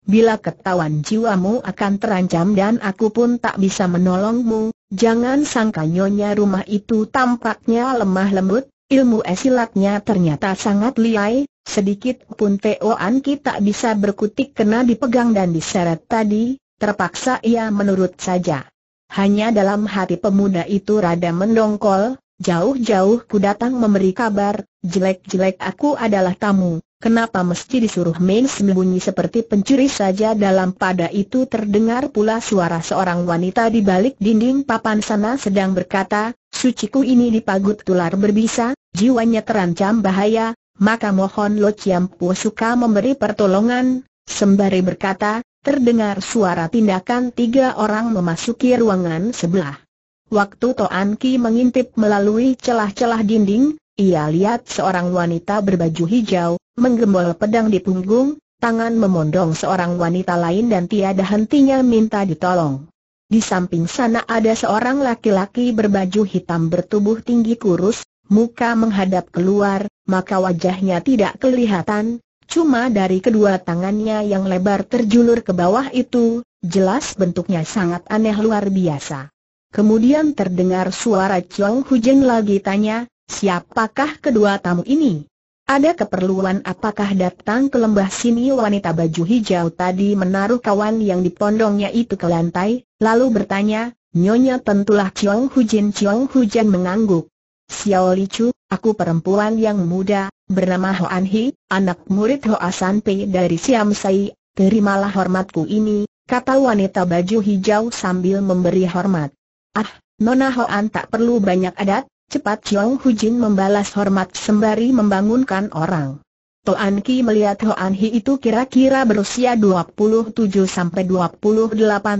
Bila ketahuan jiwamu akan terancam dan aku pun tak bisa menolongmu, jangan sangka nyonya rumah itu tampaknya lemah lembut, Ilmu esilatnya ternyata sangat liai, sedikit pun Teo Anki tak bisa berkutik kena dipegang dan diseret tadi, terpaksa ia menurut saja. Hanya dalam hati pemuda itu rada mendongkol, jauh-jauh ku datang memberi kabar, jelek-jelek aku adalah tamu, kenapa mesti disuruh main sembunyi seperti pencuri saja dalam pada itu terdengar pula suara seorang wanita di balik dinding papan sana sedang berkata, suciku ini dipagut tular berbisa, jiwanya terancam bahaya, maka mohon Lo Chiampu suka memberi pertolongan, sembari berkata, terdengar suara tindakan tiga orang memasuki ruangan sebelah. Waktu Toan Ki mengintip melalui celah-celah dinding, ia lihat seorang wanita berbaju hijau, menggembol pedang di punggung, tangan memondong seorang wanita lain dan tiada hentinya minta ditolong. Di samping sana ada seorang laki-laki berbaju hitam bertubuh tinggi kurus, muka menghadap keluar, maka wajahnya tidak kelihatan, cuma dari kedua tangannya yang lebar terjulur ke bawah itu, jelas bentuknya sangat aneh luar biasa. Kemudian terdengar suara Chong hujan lagi tanya, siapakah kedua tamu ini? Ada keperluan apakah datang ke lembah sini wanita baju hijau tadi menaruh kawan yang dipondongnya itu ke lantai, lalu bertanya, Nyonya tentulah Chiong Hujin Chiong Hujan mengangguk. Xiao Li Chu, aku perempuan yang muda, bernama Hoan Hi, anak murid Hoa San Pei dari Siam Sai, terimalah hormatku ini, kata wanita baju hijau sambil memberi hormat. Ah, Nona An tak perlu banyak adat, Cepat Chiong Jin membalas hormat sembari membangunkan orang. Toan Ki melihat Hoan Hi itu kira-kira berusia 27-28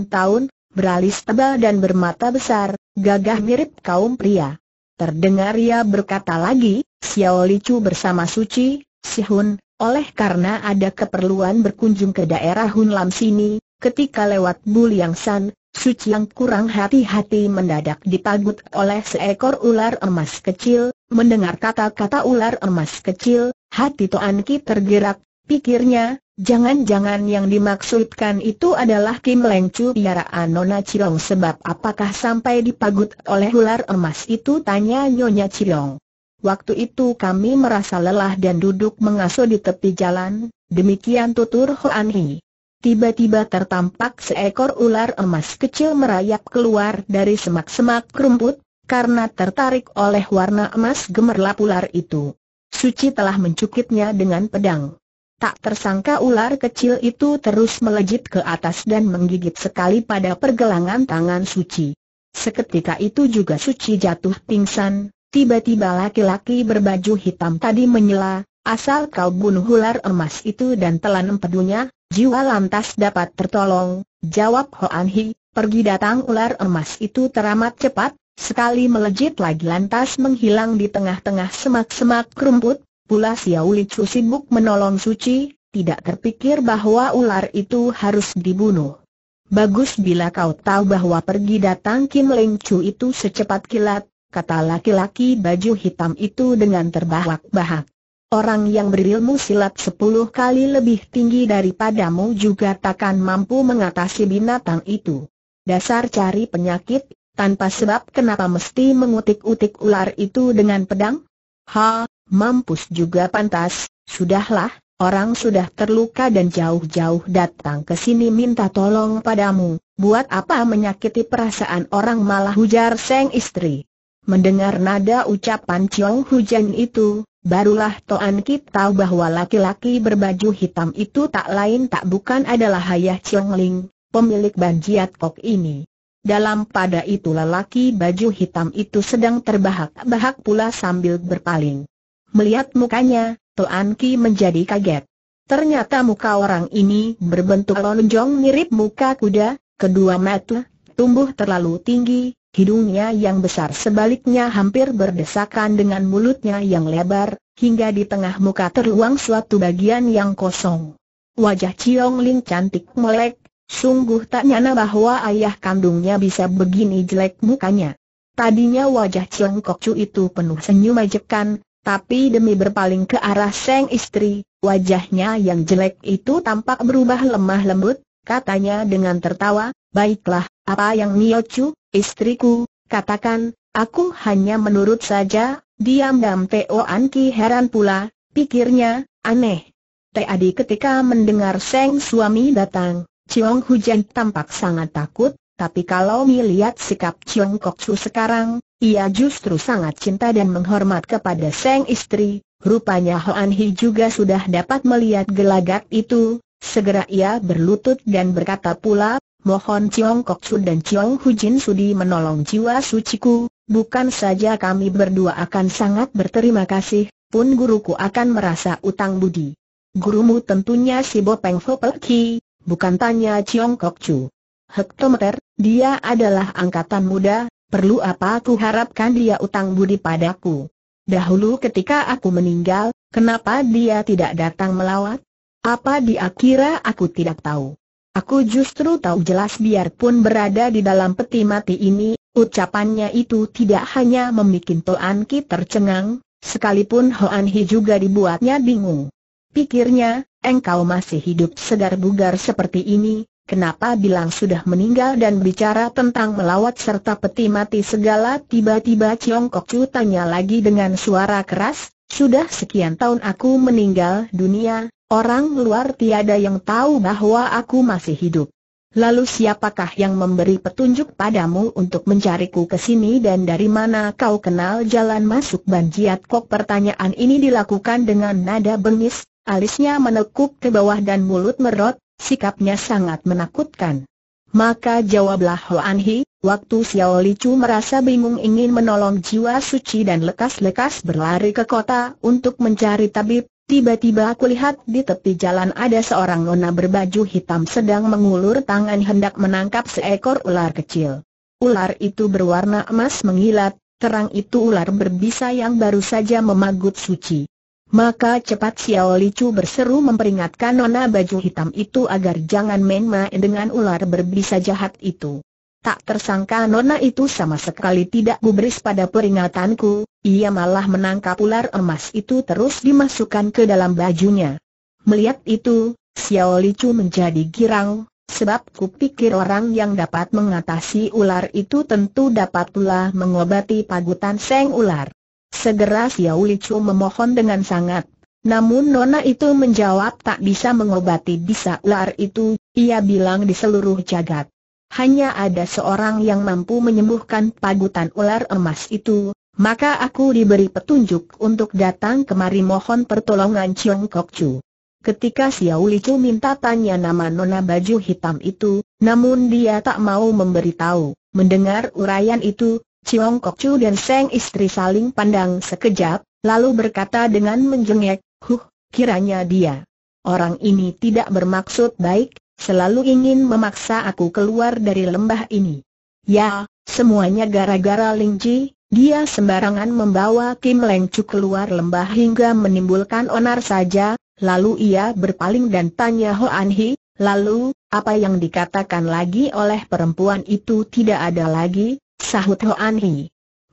tahun, beralis tebal dan bermata besar, gagah mirip kaum pria. Terdengar ia berkata lagi, Xiao Li Chu bersama Suci, Hun, oleh karena ada keperluan berkunjung ke daerah Hun Lam sini, ketika lewat Yang San, Suci yang kurang hati-hati mendadak dipagut oleh seekor ular emas kecil, mendengar kata-kata ular emas kecil, hati Toan Ki tergerak, pikirnya, jangan-jangan yang dimaksudkan itu adalah Kim Leng Chu piaraan Nona Cilong sebab apakah sampai dipagut oleh ular emas itu tanya Nyonya Cilong. Waktu itu kami merasa lelah dan duduk mengasuh di tepi jalan, demikian tutur Hoan Hee tiba-tiba tertampak seekor ular emas kecil merayap keluar dari semak-semak rumput, karena tertarik oleh warna emas gemerlap ular itu. Suci telah mencukitnya dengan pedang. Tak tersangka ular kecil itu terus melejit ke atas dan menggigit sekali pada pergelangan tangan Suci. Seketika itu juga Suci jatuh pingsan, tiba-tiba laki-laki berbaju hitam tadi menyela, asal kau bunuh ular emas itu dan telan empedunya, jiwa lantas dapat tertolong, jawab Hoan Hi, pergi datang ular emas itu teramat cepat, sekali melejit lagi lantas menghilang di tengah-tengah semak-semak rumput, pula Xiao Li Chu sibuk menolong Suci, tidak terpikir bahwa ular itu harus dibunuh. Bagus bila kau tahu bahwa pergi datang Kim Leng Chu itu secepat kilat, kata laki-laki baju hitam itu dengan terbahak-bahak. Orang yang berilmu silat sepuluh kali lebih tinggi daripadamu juga takkan mampu mengatasi binatang itu. Dasar cari penyakit, tanpa sebab kenapa mesti mengutik-utik ular itu dengan pedang? Ha, mampus juga pantas, sudahlah, orang sudah terluka dan jauh-jauh datang ke sini minta tolong padamu, buat apa menyakiti perasaan orang malah hujar seng istri. Mendengar nada ucapan Chong Hujan itu, Barulah Toan Kit tahu bahwa laki-laki berbaju hitam itu tak lain tak bukan adalah Hayah Chong Ling, pemilik Banjiat Kok ini. Dalam pada itu lelaki baju hitam itu sedang terbahak-bahak pula sambil berpaling. Melihat mukanya, Toan Ki menjadi kaget. Ternyata muka orang ini berbentuk lonjong mirip muka kuda, kedua mata tumbuh terlalu tinggi, Hidungnya yang besar sebaliknya hampir berdesakan dengan mulutnya yang lebar, hingga di tengah muka terluang suatu bagian yang kosong. Wajah Chiong Ling cantik melek, sungguh tak nyana bahwa ayah kandungnya bisa begini jelek mukanya. Tadinya wajah Chiong Kokcu itu penuh senyum ajekan, tapi demi berpaling ke arah seng istri, wajahnya yang jelek itu tampak berubah lemah lembut, katanya dengan tertawa, Baiklah, apa yang Nio Chu, Istriku, katakan, aku hanya menurut saja, diam diam Teo Anki heran pula, pikirnya, aneh. Adi ketika mendengar Seng suami datang, Ciong Hujan tampak sangat takut, tapi kalau melihat sikap Ciong Kok Su sekarang, ia justru sangat cinta dan menghormat kepada Seng istri, rupanya Hoan Hi juga sudah dapat melihat gelagat itu, segera ia berlutut dan berkata pula, mohon Chiong Kok Chun dan Chiong Jin sudi menolong jiwa suciku, bukan saja kami berdua akan sangat berterima kasih, pun guruku akan merasa utang budi. Gurumu tentunya si Bo Peng Bopeng Ki, bukan tanya Chiong Kok Chu. Hektometer, dia adalah angkatan muda, perlu apa aku harapkan dia utang budi padaku. Dahulu ketika aku meninggal, kenapa dia tidak datang melawat? Apa dia kira aku tidak tahu? Aku justru tahu jelas biarpun berada di dalam peti mati ini, ucapannya itu tidak hanya membuat Toan Ki tercengang, sekalipun Hoan Hi juga dibuatnya bingung. Pikirnya, engkau masih hidup segar bugar seperti ini, kenapa bilang sudah meninggal dan bicara tentang melawat serta peti mati segala tiba-tiba Chiong Kok Chu tanya lagi dengan suara keras, sudah sekian tahun aku meninggal dunia, Orang luar tiada yang tahu bahwa aku masih hidup. Lalu siapakah yang memberi petunjuk padamu untuk mencariku ke sini dan dari mana kau kenal jalan masuk Ban Kok? Pertanyaan ini dilakukan dengan nada bengis, alisnya menekuk ke bawah dan mulut merot, sikapnya sangat menakutkan. Maka jawablah Hoan Hi, waktu Xiao Li Chu merasa bingung ingin menolong jiwa suci dan lekas-lekas berlari ke kota untuk mencari tabib, Tiba-tiba aku lihat di tepi jalan ada seorang nona berbaju hitam sedang mengulur tangan hendak menangkap seekor ular kecil. Ular itu berwarna emas mengilat, terang itu ular berbisa yang baru saja memagut suci. Maka cepat Xiao Chu berseru memperingatkan nona baju hitam itu agar jangan main-main dengan ular berbisa jahat itu. Tak tersangka Nona itu sama sekali tidak gubris pada peringatanku, ia malah menangkap ular emas itu terus dimasukkan ke dalam bajunya. Melihat itu, Xiao Licu menjadi girang, sebab kupikir orang yang dapat mengatasi ular itu tentu dapat pula mengobati pagutan seng ular. Segera Xiao Licu memohon dengan sangat, namun Nona itu menjawab tak bisa mengobati bisa ular itu, ia bilang di seluruh jagat hanya ada seorang yang mampu menyembuhkan pagutan ular emas itu, maka aku diberi petunjuk untuk datang kemari mohon pertolongan Chiong Kok Chu. Ketika Xiao Li Chu minta tanya nama nona baju hitam itu, namun dia tak mau memberitahu. Mendengar uraian itu, Chiong Kok Chu dan Seng istri saling pandang sekejap, lalu berkata dengan menjengek, Huh, kiranya dia. Orang ini tidak bermaksud baik, selalu ingin memaksa aku keluar dari lembah ini. Ya, semuanya gara-gara Lingji, dia sembarangan membawa Kim Leng keluar lembah hingga menimbulkan onar saja, lalu ia berpaling dan tanya Ho An lalu, apa yang dikatakan lagi oleh perempuan itu tidak ada lagi, sahut Ho An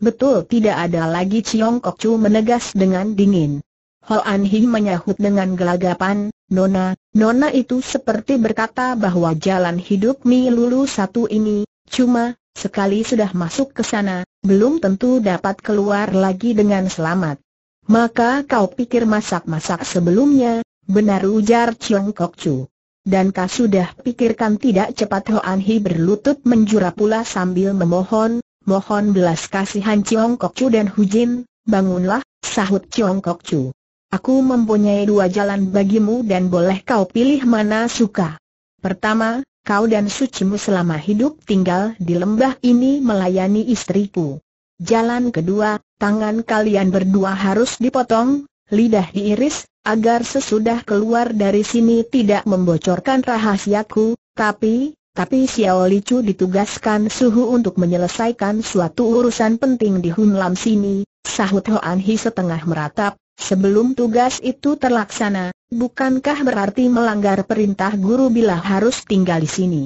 Betul tidak ada lagi Ciong Kok Chu menegas dengan dingin. Ho An Hing menyahut dengan gelagapan, Nona, Nona itu seperti berkata bahwa jalan hidup Mi Lulu satu ini, cuma, sekali sudah masuk ke sana, belum tentu dapat keluar lagi dengan selamat. Maka kau pikir masak-masak sebelumnya, benar ujar Chiong Kok Chu. Dan kau sudah pikirkan tidak cepat Ho An Hing berlutut menjura pula sambil memohon, mohon belas kasihan Chiong Kok Chu dan Hu Jin, bangunlah, sahut Chiong Kok Chu. Aku mempunyai dua jalan bagimu dan boleh kau pilih mana suka. Pertama, kau dan sucimu selama hidup tinggal di lembah ini melayani istriku. Jalan kedua, tangan kalian berdua harus dipotong, lidah diiris, agar sesudah keluar dari sini tidak membocorkan rahasiaku, tapi, tapi Xiao Li Chu ditugaskan suhu untuk menyelesaikan suatu urusan penting di Hunlam sini, sahut Hoan Hi setengah meratap, Sebelum tugas itu terlaksana, bukankah berarti melanggar perintah guru bila harus tinggal di sini?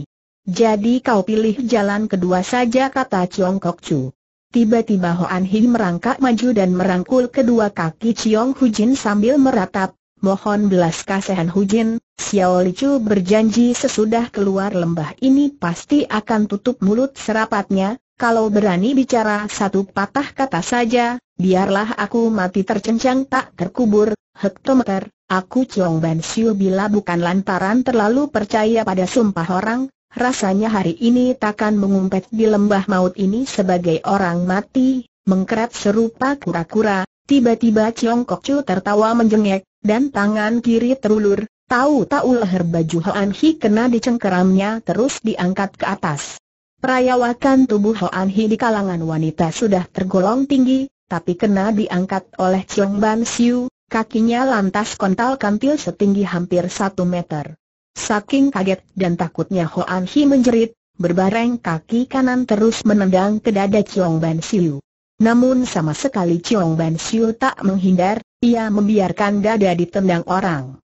Jadi kau pilih jalan kedua saja kata Chiong Kok Chu. Tiba-tiba Hoan Hin merangkak maju dan merangkul kedua kaki Chiong Jin sambil meratap, mohon belas kasihan Hu Jin, Xiao Li Chu berjanji sesudah keluar lembah ini pasti akan tutup mulut serapatnya, kalau berani bicara satu patah kata saja, Biarlah aku mati tercencang tak terkubur, hektometer, aku Chong Ban Siu bila bukan lantaran terlalu percaya pada sumpah orang, rasanya hari ini takkan mengumpet di lembah maut ini sebagai orang mati, mengkerat serupa kura-kura, tiba-tiba Chong Kok Chu tertawa menjengek, dan tangan kiri terulur, tahu-tahu leher baju Hoan Hi kena dicengkeramnya terus diangkat ke atas. Perayawakan tubuh Hoan Hi di kalangan wanita sudah tergolong tinggi, tapi kena diangkat oleh Chong Ban Siu, kakinya lantas kontal kantil setinggi hampir satu meter. Saking kaget dan takutnya Hoan Hi menjerit, berbareng kaki kanan terus menendang ke dada Chong Ban Siu. Namun sama sekali Chong Ban Siu tak menghindar, ia membiarkan dada ditendang orang.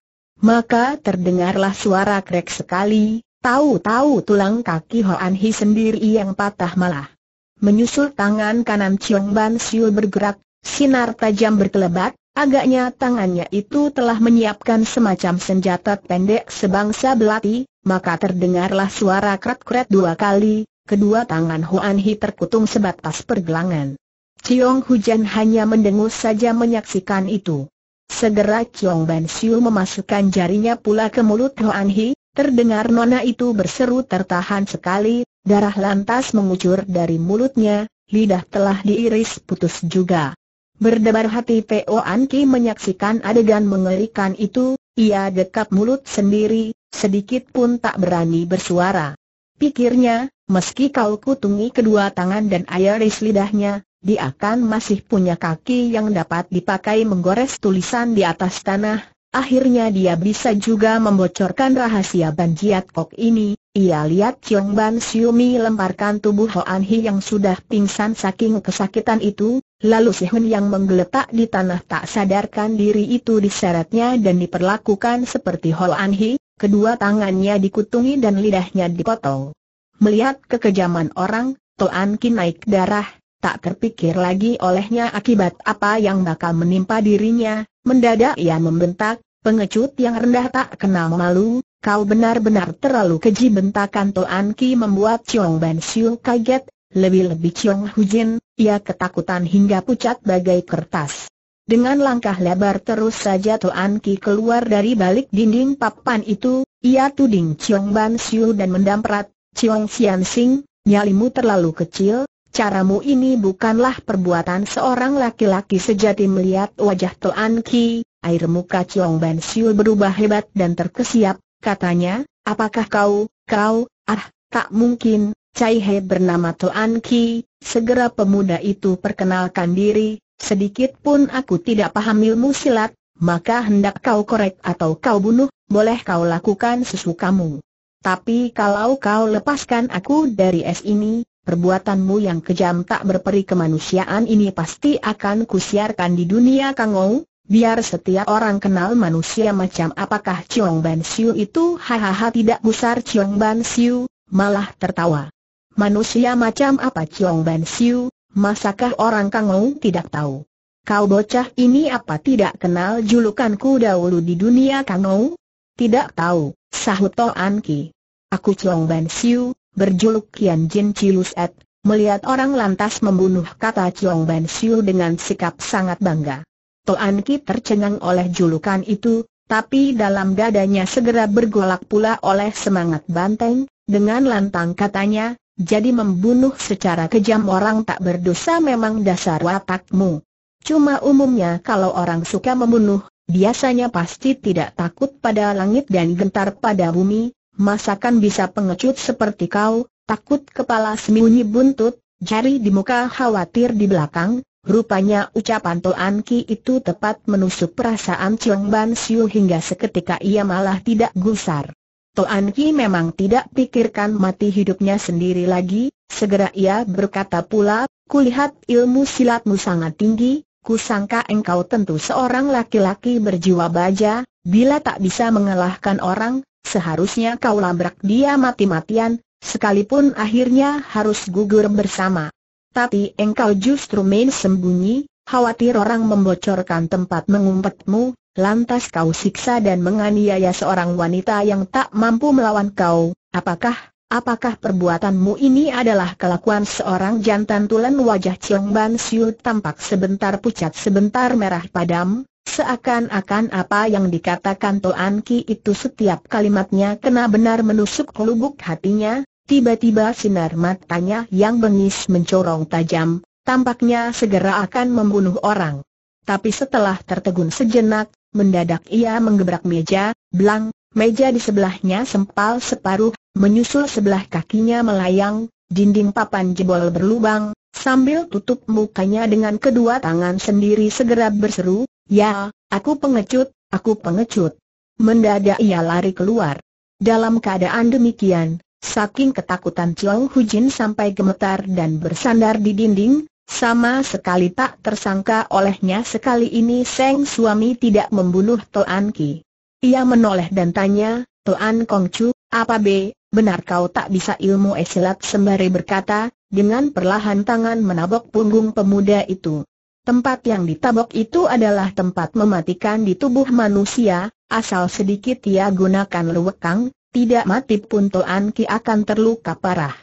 Maka terdengarlah suara krek sekali, tahu-tahu tulang kaki Hoan Hi sendiri yang patah malah menyusul tangan kanan Chiong Ban Siu bergerak, sinar tajam berkelebat, agaknya tangannya itu telah menyiapkan semacam senjata pendek sebangsa belati, maka terdengarlah suara kret-kret dua kali, kedua tangan Huan Hi terkutung sebatas pergelangan. Chiong Hujan hanya mendengus saja menyaksikan itu. Segera Chiong Ban Siu memasukkan jarinya pula ke mulut Huan Hi, terdengar nona itu berseru tertahan sekali, Darah lantas mengucur dari mulutnya, lidah telah diiris putus juga. Berdebar hati P.O. Anki menyaksikan adegan mengerikan itu, ia dekap mulut sendiri, sedikit pun tak berani bersuara. Pikirnya, meski kau kutungi kedua tangan dan iris lidahnya, dia akan masih punya kaki yang dapat dipakai menggores tulisan di atas tanah, Akhirnya dia bisa juga membocorkan rahasia Ban Jiat Kok ini, ia lihat Chiong Ban Siumi lemparkan tubuh Hoan Hi yang sudah pingsan saking kesakitan itu, lalu Si Hun yang menggeletak di tanah tak sadarkan diri itu diseretnya dan diperlakukan seperti Hoan Hi, kedua tangannya dikutungi dan lidahnya dipotong. Melihat kekejaman orang, Toan Ki naik darah, tak terpikir lagi olehnya akibat apa yang bakal menimpa dirinya, Mendadak ia membentak, pengecut yang rendah tak kenal malu, kau benar-benar terlalu keji bentakan Toan Ki membuat Chiong Ban Siu kaget, lebih-lebih Chiong Hujin, ia ketakutan hingga pucat bagai kertas. Dengan langkah lebar terus saja Toan Ki keluar dari balik dinding papan itu, ia tuding Chiong Ban Siu dan mendamprat, Chiong Sian Sing, nyalimu terlalu kecil, Caramu ini bukanlah perbuatan seorang laki-laki sejati melihat wajah Tuan Ki, air muka Chong Ban Siu berubah hebat dan terkesiap, katanya, apakah kau, kau, ah, tak mungkin, Cai He bernama Tuan Ki, segera pemuda itu perkenalkan diri, sedikit pun aku tidak paham ilmu silat, maka hendak kau korek atau kau bunuh, boleh kau lakukan sesukamu. Tapi kalau kau lepaskan aku dari es ini, Perbuatanmu yang kejam tak berperi kemanusiaan ini pasti akan kusiarkan di dunia Kangou, biar setiap orang kenal manusia macam apakah Chiong Ban Siu itu hahaha tidak gusar Chiong Ban Siu, malah tertawa. Manusia macam apa Chiong Ban Siu, masakah orang Kangou tidak tahu? Kau bocah ini apa tidak kenal julukanku dahulu di dunia Kangou? Tidak tahu, sahut An Ki. Aku Chiong Ban Siu, berjuluk Kian Jin Ciluset, melihat orang lantas membunuh kata Chiong Ban Siu dengan sikap sangat bangga. Toan Ki tercengang oleh julukan itu, tapi dalam dadanya segera bergolak pula oleh semangat banteng, dengan lantang katanya, jadi membunuh secara kejam orang tak berdosa memang dasar watakmu. Cuma umumnya kalau orang suka membunuh, biasanya pasti tidak takut pada langit dan gentar pada bumi, masakan bisa pengecut seperti kau, takut kepala sembunyi buntut, jari di muka khawatir di belakang, rupanya ucapan Toan Ki itu tepat menusuk perasaan Chiang Ban Siu hingga seketika ia malah tidak gusar. Toan Ki memang tidak pikirkan mati hidupnya sendiri lagi, segera ia berkata pula, kulihat ilmu silatmu sangat tinggi, kusangka engkau tentu seorang laki-laki berjiwa baja, bila tak bisa mengalahkan orang, Seharusnya kau labrak dia mati-matian, sekalipun akhirnya harus gugur bersama. Tapi engkau justru main sembunyi, khawatir orang membocorkan tempat mengumpetmu, lantas kau siksa dan menganiaya seorang wanita yang tak mampu melawan kau. Apakah, apakah perbuatanmu ini adalah kelakuan seorang jantan tulen wajah Cheong Ban Siu tampak sebentar pucat sebentar merah padam? Seakan-akan apa yang dikatakan Toan Ki itu setiap kalimatnya kena benar menusuk lubuk hatinya, tiba-tiba sinar matanya yang bengis mencorong tajam, tampaknya segera akan membunuh orang. Tapi setelah tertegun sejenak, mendadak ia menggebrak meja, belang, meja di sebelahnya sempal separuh, menyusul sebelah kakinya melayang, dinding papan jebol berlubang, sambil tutup mukanya dengan kedua tangan sendiri segera berseru, Ya, aku pengecut, aku pengecut. Mendadak ia lari keluar. Dalam keadaan demikian, saking ketakutan Chong Hujin sampai gemetar dan bersandar di dinding, sama sekali tak tersangka olehnya sekali ini Seng suami tidak membunuh Toan Ki. Ia menoleh dan tanya, Toan Kong Chu, apa B, benar kau tak bisa ilmu esilat sembari berkata, dengan perlahan tangan menabok punggung pemuda itu. Tempat yang ditabok itu adalah tempat mematikan di tubuh manusia, asal sedikit ia gunakan lewekang, tidak mati pun Toan Ki akan terluka parah.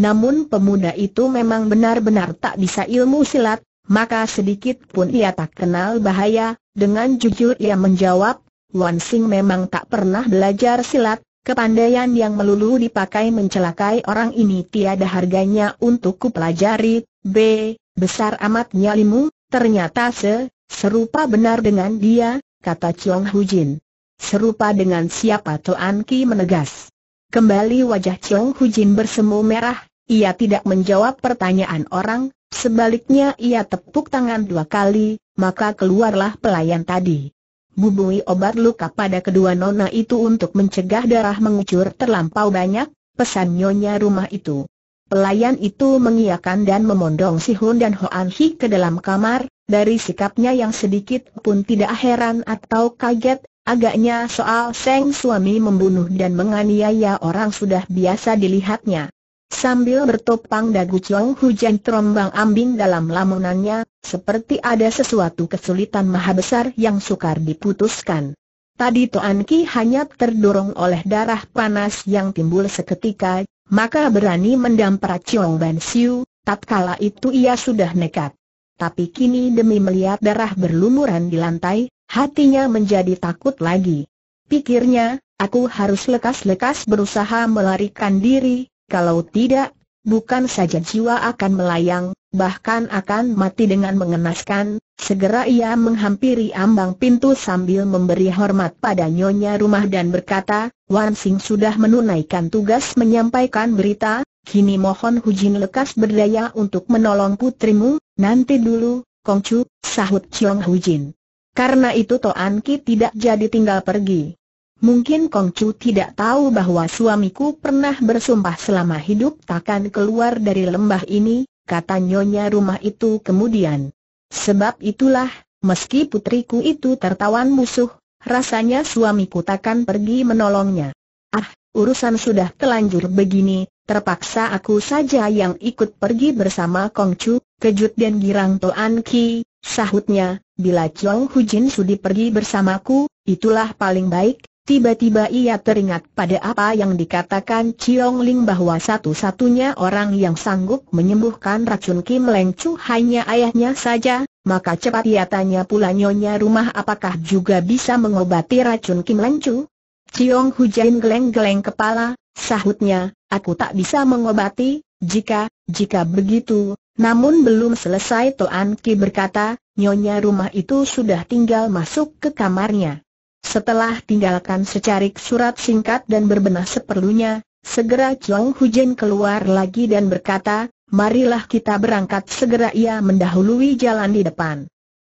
Namun pemuda itu memang benar-benar tak bisa ilmu silat, maka sedikit pun ia tak kenal bahaya, dengan jujur ia menjawab, Wan Sing memang tak pernah belajar silat, kepandaian yang melulu dipakai mencelakai orang ini tiada harganya untuk kupelajari, B. Besar amat nyalimu, Ternyata se, serupa benar dengan dia, kata Chong Hu Jin. Serupa dengan siapa Toan Ki menegas. Kembali wajah Chong Hu Jin bersemu merah, ia tidak menjawab pertanyaan orang, sebaliknya ia tepuk tangan dua kali, maka keluarlah pelayan tadi. Bubui obat luka pada kedua nona itu untuk mencegah darah mengucur terlampau banyak, pesan nyonya rumah itu. Pelayan itu mengiakan dan memondong si Hun dan Hoan Hi ke dalam kamar, dari sikapnya yang sedikit pun tidak heran atau kaget, agaknya soal Seng suami membunuh dan menganiaya orang sudah biasa dilihatnya. Sambil bertopang dagu Chong hujan terombang ambing dalam lamunannya, seperti ada sesuatu kesulitan maha besar yang sukar diputuskan. Tadi Toan Ki hanya terdorong oleh darah panas yang timbul seketika, maka berani mendampar Chong Ban Siu, tatkala itu ia sudah nekat. Tapi kini demi melihat darah berlumuran di lantai, hatinya menjadi takut lagi. Pikirnya, aku harus lekas-lekas berusaha melarikan diri, kalau tidak Bukan saja jiwa akan melayang, bahkan akan mati dengan mengenaskan, segera ia menghampiri ambang pintu sambil memberi hormat pada nyonya rumah dan berkata, Wan Sing sudah menunaikan tugas menyampaikan berita, kini mohon Hujin lekas berdaya untuk menolong putrimu, nanti dulu, Kongcu, sahut Chiong Hujin. Karena itu Toan Ki tidak jadi tinggal pergi. Mungkin Kong Chu tidak tahu bahwa suamiku pernah bersumpah selama hidup takkan keluar dari lembah ini, kata nyonya rumah itu kemudian. Sebab itulah, meski putriku itu tertawan musuh, rasanya suamiku takkan pergi menolongnya. Ah, urusan sudah telanjur begini, terpaksa aku saja yang ikut pergi bersama Kong Chu. kejut dan girang Toan Ki, sahutnya, bila Chong Hujin sudi pergi bersamaku, itulah paling baik, Tiba-tiba ia teringat pada apa yang dikatakan Chiong Ling bahwa satu-satunya orang yang sanggup menyembuhkan racun Kim Leng Chu hanya ayahnya saja, maka cepat ia tanya pula nyonya rumah apakah juga bisa mengobati racun Kim Leng Chu? Chiong Hujain geleng-geleng kepala, sahutnya, aku tak bisa mengobati, jika, jika begitu, namun belum selesai Toan Ki berkata, nyonya rumah itu sudah tinggal masuk ke kamarnya. Setelah tinggalkan secarik surat singkat dan berbenah seperlunya, segera Chuang Hujen keluar lagi dan berkata, marilah kita berangkat segera ia mendahului jalan di depan.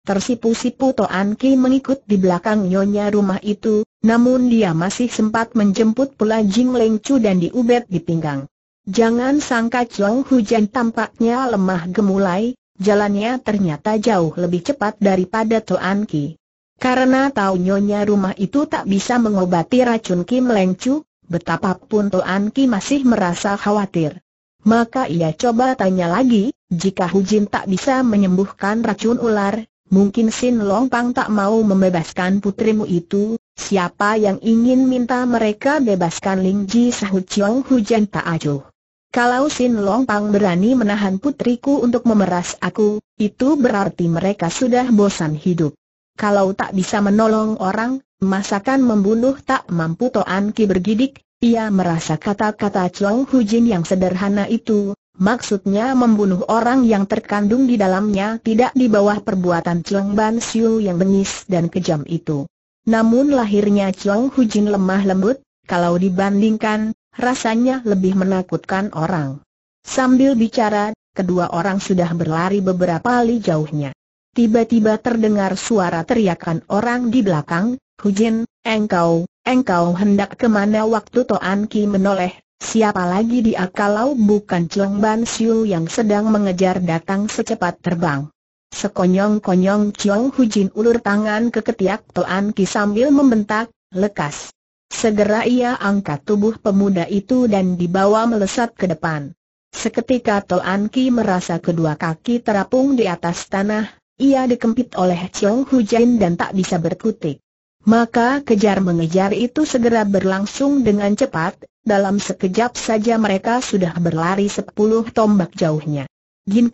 Tersipu-sipu Toan Ki mengikut di belakang nyonya rumah itu, namun dia masih sempat menjemput pula Jing Leng Chu dan diubet di pinggang. Jangan sangka Chuang Hujan tampaknya lemah gemulai, jalannya ternyata jauh lebih cepat daripada Toan Ki. Karena tahu nyonya rumah itu tak bisa mengobati racun Kim Leng Chu, betapapun Tuan Ki masih merasa khawatir. Maka ia coba tanya lagi, jika Hujin tak bisa menyembuhkan racun ular, mungkin Sin Long Pang tak mau membebaskan putrimu itu, siapa yang ingin minta mereka bebaskan Ling Ji Sahu Chiong Hujan tak acuh. Kalau Sin Long Pang berani menahan putriku untuk memeras aku, itu berarti mereka sudah bosan hidup. Kalau tak bisa menolong orang, masakan membunuh tak mampu Toan Ki bergidik, ia merasa kata-kata Chong Jin yang sederhana itu, maksudnya membunuh orang yang terkandung di dalamnya tidak di bawah perbuatan Chong Ban Siu yang bengis dan kejam itu. Namun lahirnya Chong Jin lemah lembut, kalau dibandingkan, rasanya lebih menakutkan orang. Sambil bicara, kedua orang sudah berlari beberapa kali jauhnya tiba-tiba terdengar suara teriakan orang di belakang, Hujin, engkau, engkau hendak kemana waktu Toan Ki menoleh, siapa lagi dia kalau bukan Chong Ban Siu yang sedang mengejar datang secepat terbang. Sekonyong-konyong Chong Hujin ulur tangan ke ketiak Toan Ki sambil membentak, lekas. Segera ia angkat tubuh pemuda itu dan dibawa melesat ke depan. Seketika Toan Ki merasa kedua kaki terapung di atas tanah, ia dikempit oleh Chiong Hujain dan tak bisa berkutik. Maka kejar-mengejar itu segera berlangsung dengan cepat, dalam sekejap saja mereka sudah berlari sepuluh tombak jauhnya.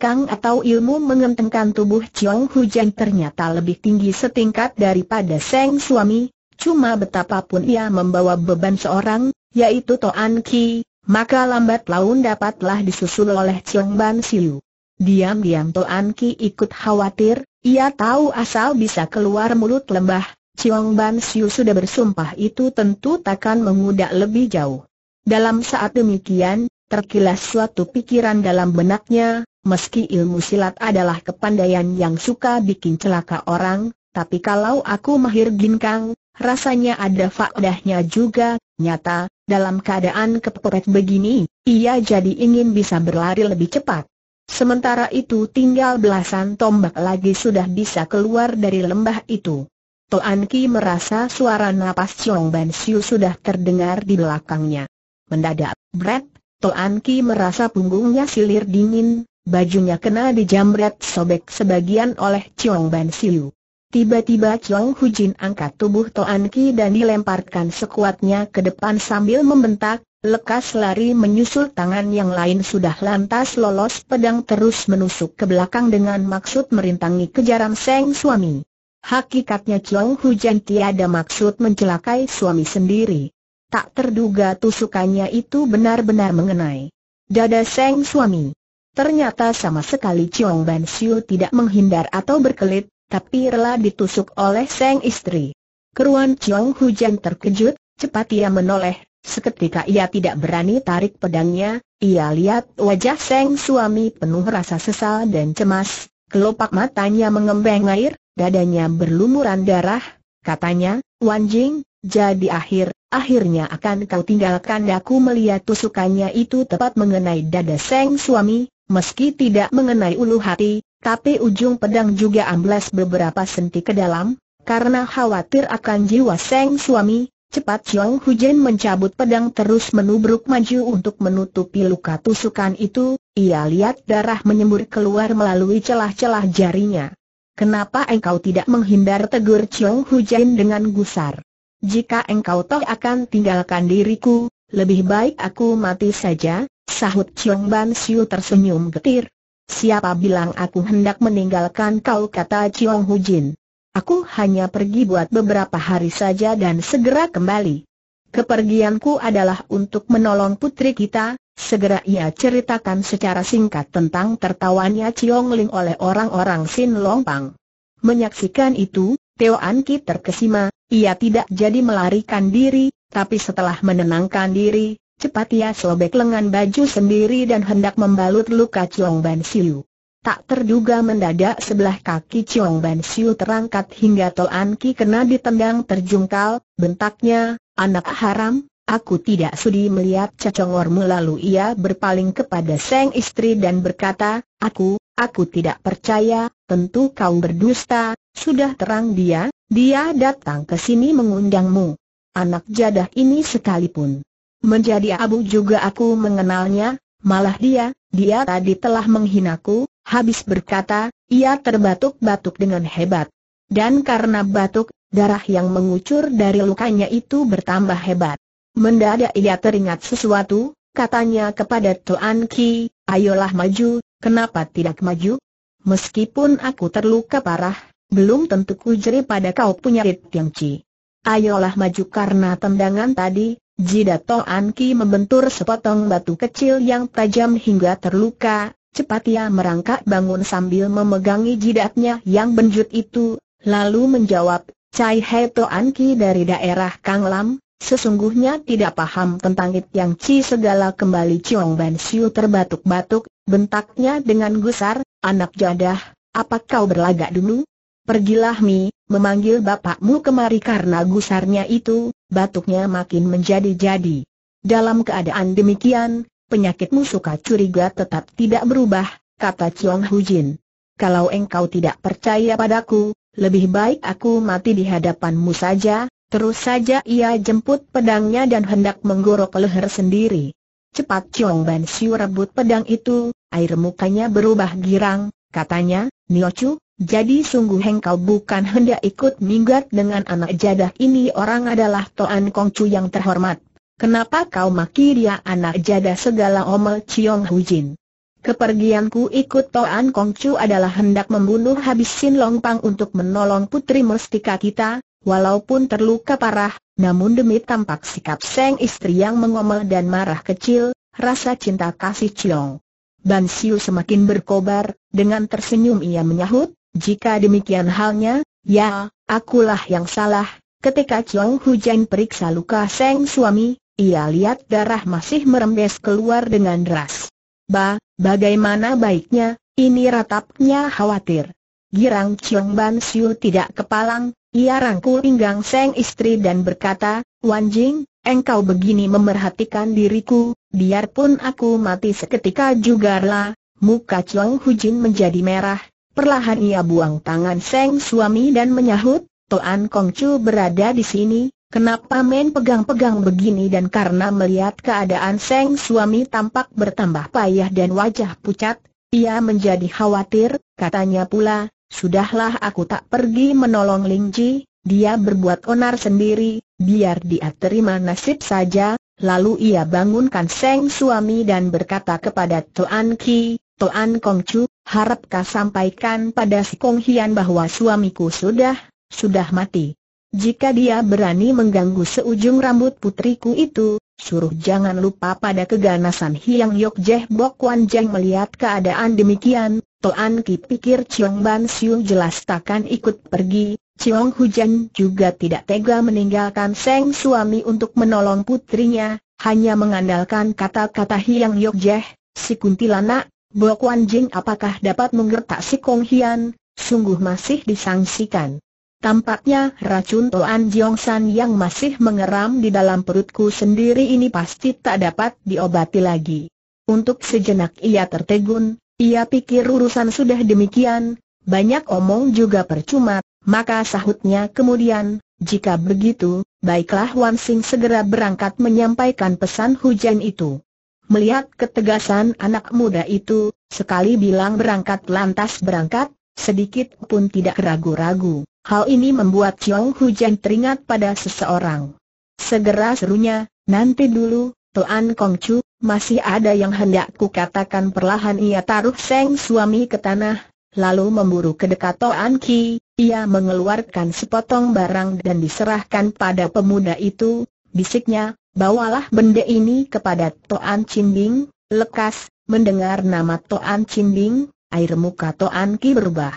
Kang atau ilmu mengentengkan tubuh Chiong Hujan ternyata lebih tinggi setingkat daripada Seng suami, cuma betapapun ia membawa beban seorang, yaitu Toan Ki, maka lambat laun dapatlah disusul oleh Chiong Ban Siu. Diam-diam Toan Ki ikut khawatir, ia tahu asal bisa keluar mulut lembah, Chiong Ban Siu sudah bersumpah itu tentu takkan mengudak lebih jauh. Dalam saat demikian, terkilas suatu pikiran dalam benaknya, meski ilmu silat adalah kepandaian yang suka bikin celaka orang, tapi kalau aku mahir ginkang, rasanya ada faedahnya juga, nyata, dalam keadaan kepepet begini, ia jadi ingin bisa berlari lebih cepat. Sementara itu tinggal belasan tombak lagi sudah bisa keluar dari lembah itu. Toan Ki merasa suara napas Chong Ban Siu sudah terdengar di belakangnya. Mendadak, Brad, Toan Ki merasa punggungnya silir dingin, bajunya kena dijamret sobek sebagian oleh Chong Ban Siu. Tiba-tiba Chong Hu Jin angkat tubuh Toan Ki dan dilemparkan sekuatnya ke depan sambil membentak, Lekas lari menyusul tangan yang lain sudah lantas lolos pedang terus menusuk ke belakang dengan maksud merintangi kejaran Seng suami. Hakikatnya Chong Hujan tiada maksud mencelakai suami sendiri. Tak terduga tusukannya itu benar-benar mengenai dada Seng suami. Ternyata sama sekali Chong Ban Siu tidak menghindar atau berkelit, tapi rela ditusuk oleh Seng istri. Keruan Chong Hujan terkejut, cepat ia menoleh Seketika ia tidak berani tarik pedangnya, ia lihat wajah Seng suami penuh rasa sesal dan cemas, kelopak matanya mengembang air, dadanya berlumuran darah, katanya, Wan Jing, jadi akhir, akhirnya akan kau tinggalkan aku melihat tusukannya itu tepat mengenai dada Seng suami, meski tidak mengenai ulu hati, tapi ujung pedang juga amblas beberapa senti ke dalam, karena khawatir akan jiwa Seng suami, Cepat Chong Hujen mencabut pedang terus menubruk maju untuk menutupi luka tusukan itu, ia lihat darah menyembur keluar melalui celah-celah jarinya. Kenapa engkau tidak menghindar tegur Chong Hujen dengan gusar? Jika engkau toh akan tinggalkan diriku, lebih baik aku mati saja, sahut Chong Ban Siu tersenyum getir. Siapa bilang aku hendak meninggalkan kau kata Chong Hujin. Aku hanya pergi buat beberapa hari saja dan segera kembali. Kepergianku adalah untuk menolong putri kita, segera ia ceritakan secara singkat tentang tertawanya Chiong Ling oleh orang-orang Sin Long Pang. Menyaksikan itu, Teo An Ki terkesima, ia tidak jadi melarikan diri, tapi setelah menenangkan diri, cepat ia sobek lengan baju sendiri dan hendak membalut luka Ciong Ban Siu. Tak terduga mendadak sebelah kaki Chong Ban Siu terangkat hingga Toan Ki kena ditendang terjungkal, bentaknya, anak haram, aku tidak sudi melihat cacongormu lalu ia berpaling kepada seng istri dan berkata, aku, aku tidak percaya, tentu kau berdusta, sudah terang dia, dia datang ke sini mengundangmu. Anak jadah ini sekalipun menjadi abu juga aku mengenalnya, malah dia, dia tadi telah menghinaku, Habis berkata, ia terbatuk-batuk dengan hebat. Dan karena batuk, darah yang mengucur dari lukanya itu bertambah hebat. Mendadak ia teringat sesuatu, katanya kepada Tuan Ki, ayolah maju, kenapa tidak maju? Meskipun aku terluka parah, belum tentu kujeri pada kau punya Rit yang ci. Ayolah maju karena tendangan tadi, jidat Toan Ki membentur sepotong batu kecil yang tajam hingga terluka, Cepat ia merangkak bangun sambil memegangi jidatnya yang benjut itu, lalu menjawab, Cai He Toan Ki dari daerah Kang Lam, sesungguhnya tidak paham tentang it yang Chi segala kembali Chiong Ban Siu terbatuk-batuk, bentaknya dengan gusar, anak jadah, apa kau berlagak dulu? Pergilah Mi, memanggil bapakmu kemari karena gusarnya itu, batuknya makin menjadi-jadi. Dalam keadaan demikian, penyakitmu suka curiga tetap tidak berubah, kata Chiong Jin. Kalau engkau tidak percaya padaku, lebih baik aku mati di hadapanmu saja, terus saja ia jemput pedangnya dan hendak menggorok leher sendiri. Cepat Chiong Ban Siu rebut pedang itu, air mukanya berubah girang, katanya, Niochu, jadi sungguh engkau bukan hendak ikut minggat dengan anak jadah ini orang adalah Toan Kong Chu yang terhormat. Kenapa kau maki dia anak jada segala omel Ciong Hu Jin. Kepergianku ikut Toan Chu adalah hendak membunuh habis Sin Pang untuk menolong putri mustika kita, walaupun terluka parah, namun demi tampak sikap Seng istri yang mengomel dan marah kecil, rasa cinta kasih Ciong. Ban Siu semakin berkobar, dengan tersenyum ia menyahut, jika demikian halnya, ya, akulah yang salah, ketika Hu Jin periksa luka Seng suami, ia lihat darah masih merembes keluar dengan deras. Ba, bagaimana baiknya, ini ratapnya khawatir. Girang Chiong Ban Siu tidak kepalang, ia rangkul pinggang Seng istri dan berkata, Wan Jing, engkau begini memerhatikan diriku, biarpun aku mati seketika juga lah. Muka Chiong Hujin menjadi merah, perlahan ia buang tangan Seng suami dan menyahut, Toan Kong Chu berada di sini, Kenapa main pegang-pegang begini dan karena melihat keadaan Seng suami tampak bertambah payah dan wajah pucat, ia menjadi khawatir, katanya pula, Sudahlah aku tak pergi menolong Lingji, dia berbuat onar sendiri, biar dia terima nasib saja, lalu ia bangunkan Seng suami dan berkata kepada Tuan Ki, Tuan Kong Chu, harapkah sampaikan pada si Kong Hian bahwa suamiku sudah, sudah mati. Jika dia berani mengganggu seujung rambut putriku itu, suruh jangan lupa pada keganasan Hiang Yok Jeh Bok Wan Jeng melihat keadaan demikian, Toan Ki pikir Chiong Ban Siu jelas takkan ikut pergi, Chiong Hujan juga tidak tega meninggalkan Seng suami untuk menolong putrinya, hanya mengandalkan kata-kata Hiang Yok Jeh, si kuntilanak, Bok Wan Jing apakah dapat menggertak si Kong Hian, sungguh masih disangsikan. Tampaknya racun Toan Jiong San yang masih mengeram di dalam perutku sendiri ini pasti tak dapat diobati lagi. Untuk sejenak ia tertegun, ia pikir urusan sudah demikian, banyak omong juga percuma, maka sahutnya kemudian, jika begitu, baiklah Wan Sing segera berangkat menyampaikan pesan hujan itu. Melihat ketegasan anak muda itu, sekali bilang berangkat lantas berangkat, sedikit pun tidak ragu-ragu. Hal ini membuat Chong Hujan teringat pada seseorang. Segera serunya, nanti dulu, Tuan Kong Chu, masih ada yang hendak ku katakan perlahan ia taruh Seng suami ke tanah, lalu memburu ke dekat Toan Ki, ia mengeluarkan sepotong barang dan diserahkan pada pemuda itu, bisiknya, bawalah benda ini kepada Toan Bing, lekas, mendengar nama Toan Bing, air muka Tuan Ki berubah.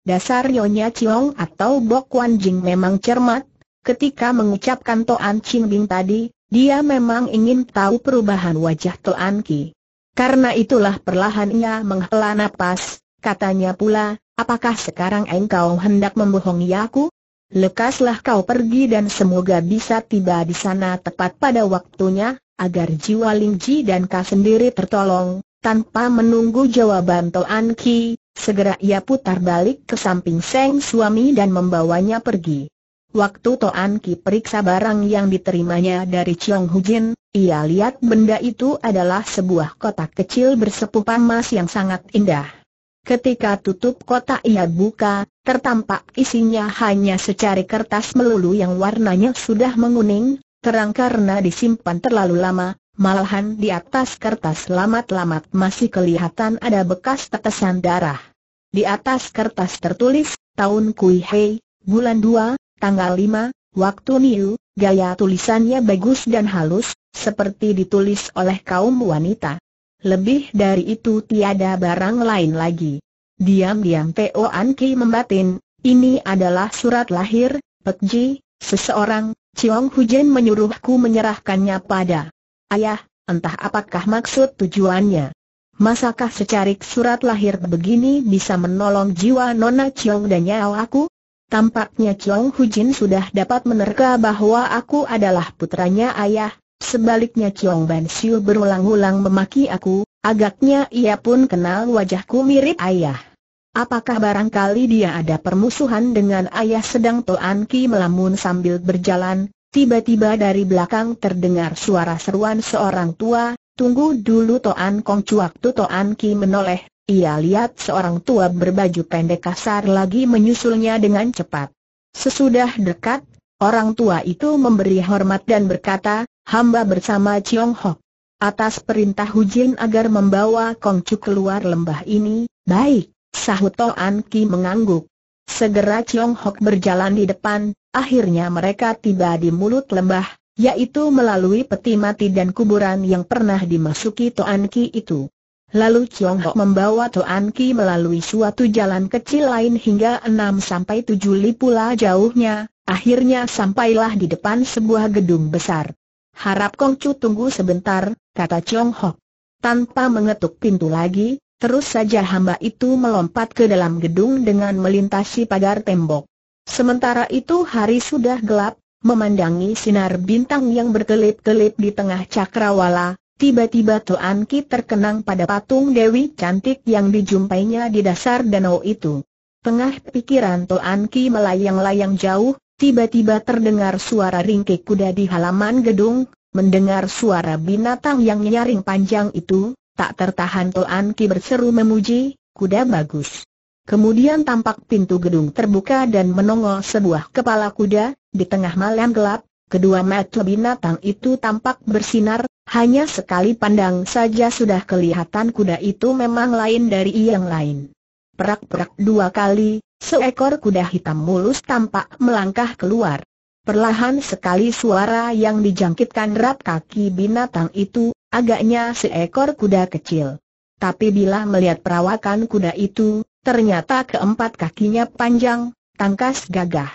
Dasar yonya Chiong atau Bok Wan Jing memang cermat, ketika mengucapkan Toan Ching Bing tadi, dia memang ingin tahu perubahan wajah Toan Ki. Karena itulah perlahan ia menghela nafas. katanya pula, apakah sekarang engkau hendak membohongi aku? Lekaslah kau pergi dan semoga bisa tiba di sana tepat pada waktunya, agar jiwa Lingji dan kau sendiri tertolong, tanpa menunggu jawaban Toan Ki, segera ia putar balik ke samping Seng suami dan membawanya pergi. Waktu Toan Ki periksa barang yang diterimanya dari Chiong Hujin, ia lihat benda itu adalah sebuah kotak kecil bersepupan emas yang sangat indah. Ketika tutup kotak ia buka, tertampak isinya hanya secari kertas melulu yang warnanya sudah menguning, terang karena disimpan terlalu lama, malahan di atas kertas lamat-lamat masih kelihatan ada bekas tetesan darah. Di atas kertas tertulis, tahun Kui Hei, bulan 2, tanggal 5, waktu Niu, gaya tulisannya bagus dan halus, seperti ditulis oleh kaum wanita. Lebih dari itu tiada barang lain lagi. Diam-diam Teo Anki membatin, ini adalah surat lahir, Ji, seseorang, Chiong Hujen menyuruhku menyerahkannya pada Ayah, entah apakah maksud tujuannya. Masakah secarik surat lahir begini bisa menolong jiwa Nona Chiong dan nyawa aku? Tampaknya Chiong Hujin sudah dapat menerka bahwa aku adalah putranya ayah, sebaliknya Chiong Ban Siu berulang-ulang memaki aku, agaknya ia pun kenal wajahku mirip ayah. Apakah barangkali dia ada permusuhan dengan ayah sedang Toan Ki melamun sambil berjalan, Tiba-tiba dari belakang terdengar suara seruan seorang tua, tunggu dulu Toan Kong Cuak Tu Toan Ki menoleh, ia lihat seorang tua berbaju pendek kasar lagi menyusulnya dengan cepat. Sesudah dekat, orang tua itu memberi hormat dan berkata, hamba bersama Chiong Hok. Atas perintah Hujin agar membawa Kong Cu keluar lembah ini, baik, sahut Toan Ki mengangguk. Segera Chiong Hok berjalan di depan, Akhirnya mereka tiba di mulut lembah, yaitu melalui peti mati dan kuburan yang pernah dimasuki Toan Ki itu. Lalu Chiong Ho membawa Toan Ki melalui suatu jalan kecil lain hingga 6-7 li pula jauhnya, akhirnya sampailah di depan sebuah gedung besar. Harap Kong Chu tunggu sebentar, kata Chiong Ho. Tanpa mengetuk pintu lagi, Terus saja hamba itu melompat ke dalam gedung dengan melintasi pagar tembok. Sementara itu hari sudah gelap, memandangi sinar bintang yang berkelip-kelip di tengah cakrawala, tiba-tiba Tuan Ki terkenang pada patung Dewi cantik yang dijumpainya di dasar danau itu. Tengah pikiran Tuan Ki melayang-layang jauh, tiba-tiba terdengar suara ringkik kuda di halaman gedung, mendengar suara binatang yang nyaring panjang itu, tak tertahan Tuan Ki berseru memuji, kuda bagus. Kemudian tampak pintu gedung terbuka dan menongol sebuah kepala kuda, di tengah malam gelap, kedua mata binatang itu tampak bersinar, hanya sekali pandang saja sudah kelihatan kuda itu memang lain dari yang lain. Perak-perak dua kali, seekor kuda hitam mulus tampak melangkah keluar. Perlahan sekali suara yang dijangkitkan rap kaki binatang itu, agaknya seekor kuda kecil. Tapi bila melihat perawakan kuda itu, Ternyata keempat kakinya panjang, tangkas gagah.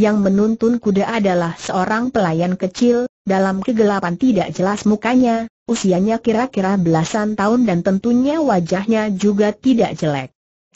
Yang menuntun kuda adalah seorang pelayan kecil, dalam kegelapan tidak jelas mukanya, usianya kira-kira belasan tahun dan tentunya wajahnya juga tidak jelek.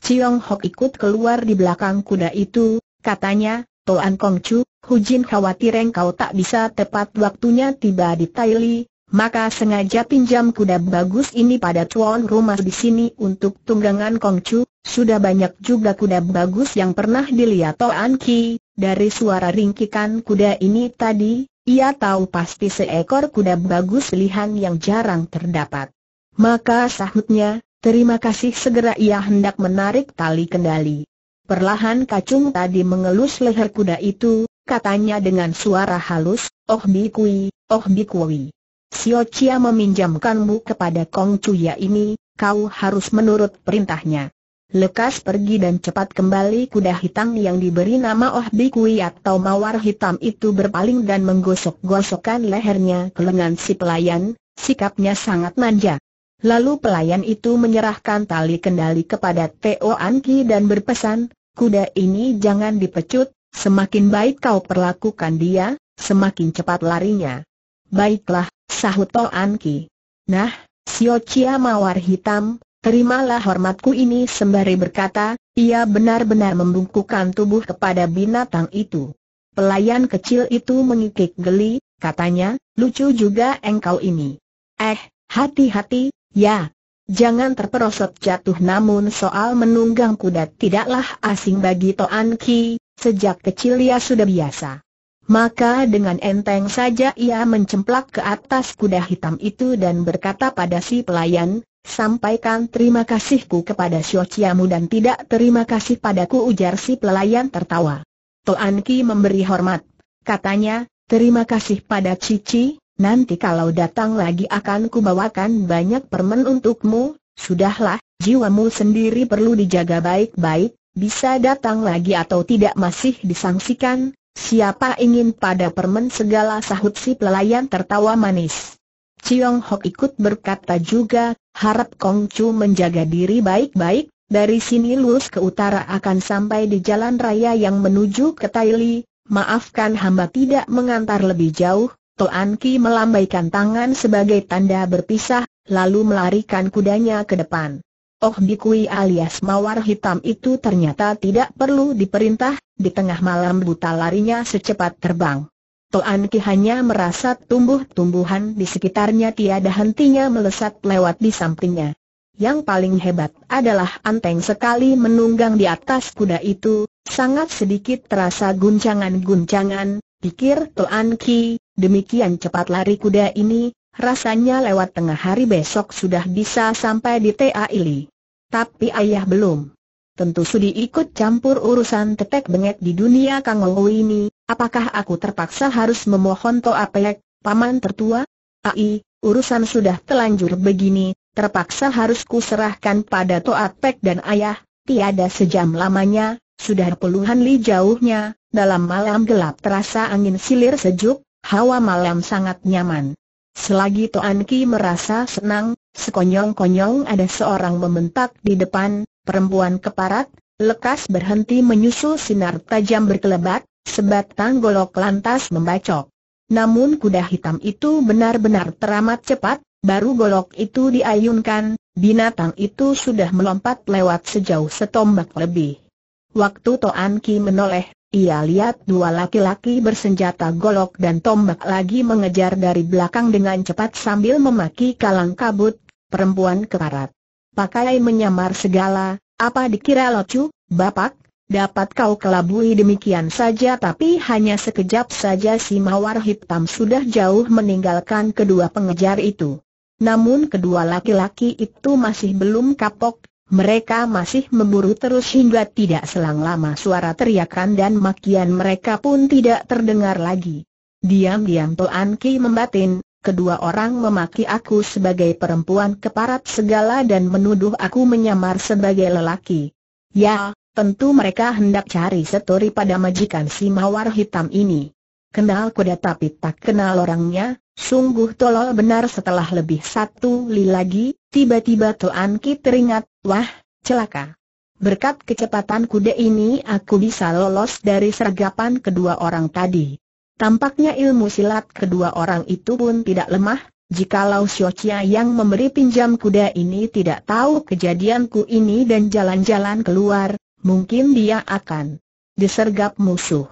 Ciong Hok ikut keluar di belakang kuda itu, katanya, Toan Kong Chu, Hu Jin khawatir engkau tak bisa tepat waktunya tiba di Taili, maka sengaja pinjam kuda bagus ini pada tuan rumah di sini untuk tunggangan Kongcu. Sudah banyak juga kuda bagus yang pernah dilihat Toan Ki, dari suara ringkikan kuda ini tadi, ia tahu pasti seekor kuda bagus lihan yang jarang terdapat. Maka sahutnya, terima kasih segera ia hendak menarik tali kendali. Perlahan kacung tadi mengelus leher kuda itu, katanya dengan suara halus, Oh Bikui, Oh Bikui. Sio Chia meminjamkanmu kepada Kong Cuya ini, kau harus menurut perintahnya. Lekas pergi dan cepat kembali kuda hitam yang diberi nama Oh Bikui atau Mawar Hitam itu berpaling dan menggosok-gosokkan lehernya ke lengan si pelayan, sikapnya sangat manja. Lalu pelayan itu menyerahkan tali kendali kepada Teo Anki dan berpesan, kuda ini jangan dipecut, semakin baik kau perlakukan dia, semakin cepat larinya. Baiklah, sahut Anki. An Nah, Sio Chia Mawar Hitam, terimalah hormatku ini sembari berkata, ia benar-benar membungkukkan tubuh kepada binatang itu. Pelayan kecil itu mengikik geli, katanya, lucu juga engkau ini. Eh, hati-hati, ya. Jangan terperosot jatuh namun soal menunggang kuda tidaklah asing bagi Toan Ki, sejak kecil ia sudah biasa. Maka dengan enteng saja ia mencemplak ke atas kuda hitam itu dan berkata pada si pelayan, Sampaikan terima kasihku kepada Xiaoqiamu dan tidak terima kasih padaku ujar si pelayan tertawa. Toan Ki memberi hormat. Katanya, terima kasih pada Cici, nanti kalau datang lagi akan kubawakan banyak permen untukmu, sudahlah, jiwamu sendiri perlu dijaga baik-baik, bisa datang lagi atau tidak masih disangsikan, Siapa ingin pada permen segala sahut si pelayan tertawa manis. Ciong Hok ikut berkata juga, harap Kong Chu menjaga diri baik-baik, dari sini lurus ke utara akan sampai di jalan raya yang menuju ke Taili, maafkan hamba tidak mengantar lebih jauh, Toan Ki melambaikan tangan sebagai tanda berpisah, lalu melarikan kudanya ke depan. Oh Bikui alias Mawar Hitam itu ternyata tidak perlu diperintah, di tengah malam buta larinya secepat terbang. Toan Ki hanya merasa tumbuh-tumbuhan di sekitarnya tiada hentinya melesat lewat di sampingnya. Yang paling hebat adalah Anteng sekali menunggang di atas kuda itu, sangat sedikit terasa guncangan-guncangan, pikir Toan Ki, demikian cepat lari kuda ini, rasanya lewat tengah hari besok sudah bisa sampai di TA Taili. Tapi ayah belum. Tentu sudi ikut campur urusan tetek bengek di dunia Kang Ou ini, apakah aku terpaksa harus memohon Toa Pek, paman tertua? Ai, urusan sudah telanjur begini, terpaksa harus kuserahkan pada Toa Pek dan ayah, tiada sejam lamanya, sudah puluhan li jauhnya, dalam malam gelap terasa angin silir sejuk, hawa malam sangat nyaman. Selagi Toan Ki merasa senang, sekonyong-konyong ada seorang membentak di depan, perempuan keparat, lekas berhenti menyusul sinar tajam berkelebat, sebatang golok lantas membacok. Namun kuda hitam itu benar-benar teramat cepat, baru golok itu diayunkan, binatang itu sudah melompat lewat sejauh setombak lebih. Waktu Toan Ki menoleh, ia lihat dua laki-laki bersenjata golok dan tombak lagi mengejar dari belakang dengan cepat sambil memaki kalang kabut, perempuan kekarat. Pakai menyamar segala, apa dikira locu, bapak? Dapat kau kelabui demikian saja tapi hanya sekejap saja si mawar hitam sudah jauh meninggalkan kedua pengejar itu. Namun kedua laki-laki itu masih belum kapok, mereka masih memburu terus hingga tidak selang lama suara teriakan dan makian mereka pun tidak terdengar lagi. Diam-diam Toan Ki membatin, kedua orang memaki aku sebagai perempuan keparat segala dan menuduh aku menyamar sebagai lelaki. Ya, tentu mereka hendak cari setori pada majikan si mawar hitam ini. Kenal kuda tapi tak kenal orangnya, sungguh tolol benar setelah lebih satu li lagi, tiba-tiba tuan Ki teringat, wah, celaka. Berkat kecepatan kuda ini aku bisa lolos dari sergapan kedua orang tadi. Tampaknya ilmu silat kedua orang itu pun tidak lemah, jikalau Siocia yang memberi pinjam kuda ini tidak tahu kejadianku ini dan jalan-jalan keluar, mungkin dia akan disergap musuh.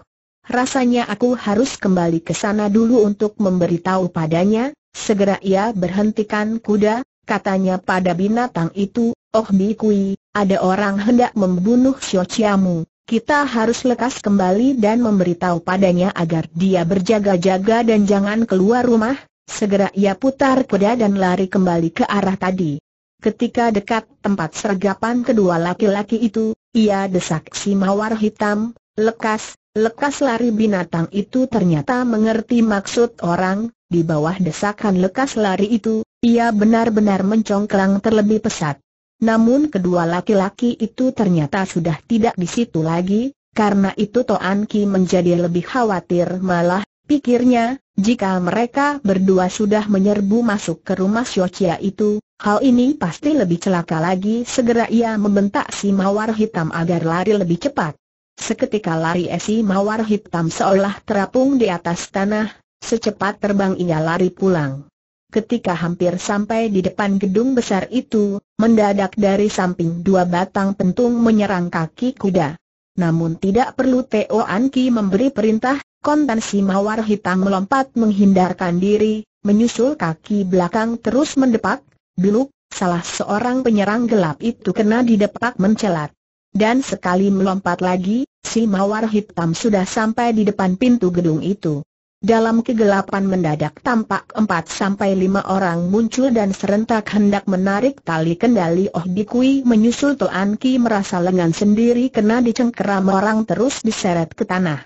Rasanya aku harus kembali ke sana dulu untuk memberitahu padanya, segera ia berhentikan kuda, katanya pada binatang itu, Oh Bikui, ada orang hendak membunuh Xiaochiamu, kita harus lekas kembali dan memberitahu padanya agar dia berjaga-jaga dan jangan keluar rumah, segera ia putar kuda dan lari kembali ke arah tadi. Ketika dekat tempat sergapan kedua laki-laki itu, ia desak si mawar hitam, Lekas, lekas lari binatang itu ternyata mengerti maksud orang, di bawah desakan lekas lari itu, ia benar-benar mencongkelang terlebih pesat. Namun kedua laki-laki itu ternyata sudah tidak di situ lagi, karena itu Toan Ki menjadi lebih khawatir malah, pikirnya, jika mereka berdua sudah menyerbu masuk ke rumah Siocia itu, hal ini pasti lebih celaka lagi segera ia membentak si mawar hitam agar lari lebih cepat. Seketika lari esi mawar hitam seolah terapung di atas tanah, secepat terbang ia lari pulang. Ketika hampir sampai di depan gedung besar itu, mendadak dari samping dua batang pentung menyerang kaki kuda. Namun tidak perlu Teo Anki memberi perintah, kontan si mawar hitam melompat menghindarkan diri, menyusul kaki belakang terus mendepak, beluk, salah seorang penyerang gelap itu kena didepak mencelat. Dan sekali melompat lagi, si mawar hitam sudah sampai di depan pintu gedung itu. Dalam kegelapan mendadak tampak empat sampai lima orang muncul dan serentak hendak menarik tali kendali Oh Dikui menyusul Toan Ki merasa lengan sendiri kena dicengkeram orang terus diseret ke tanah.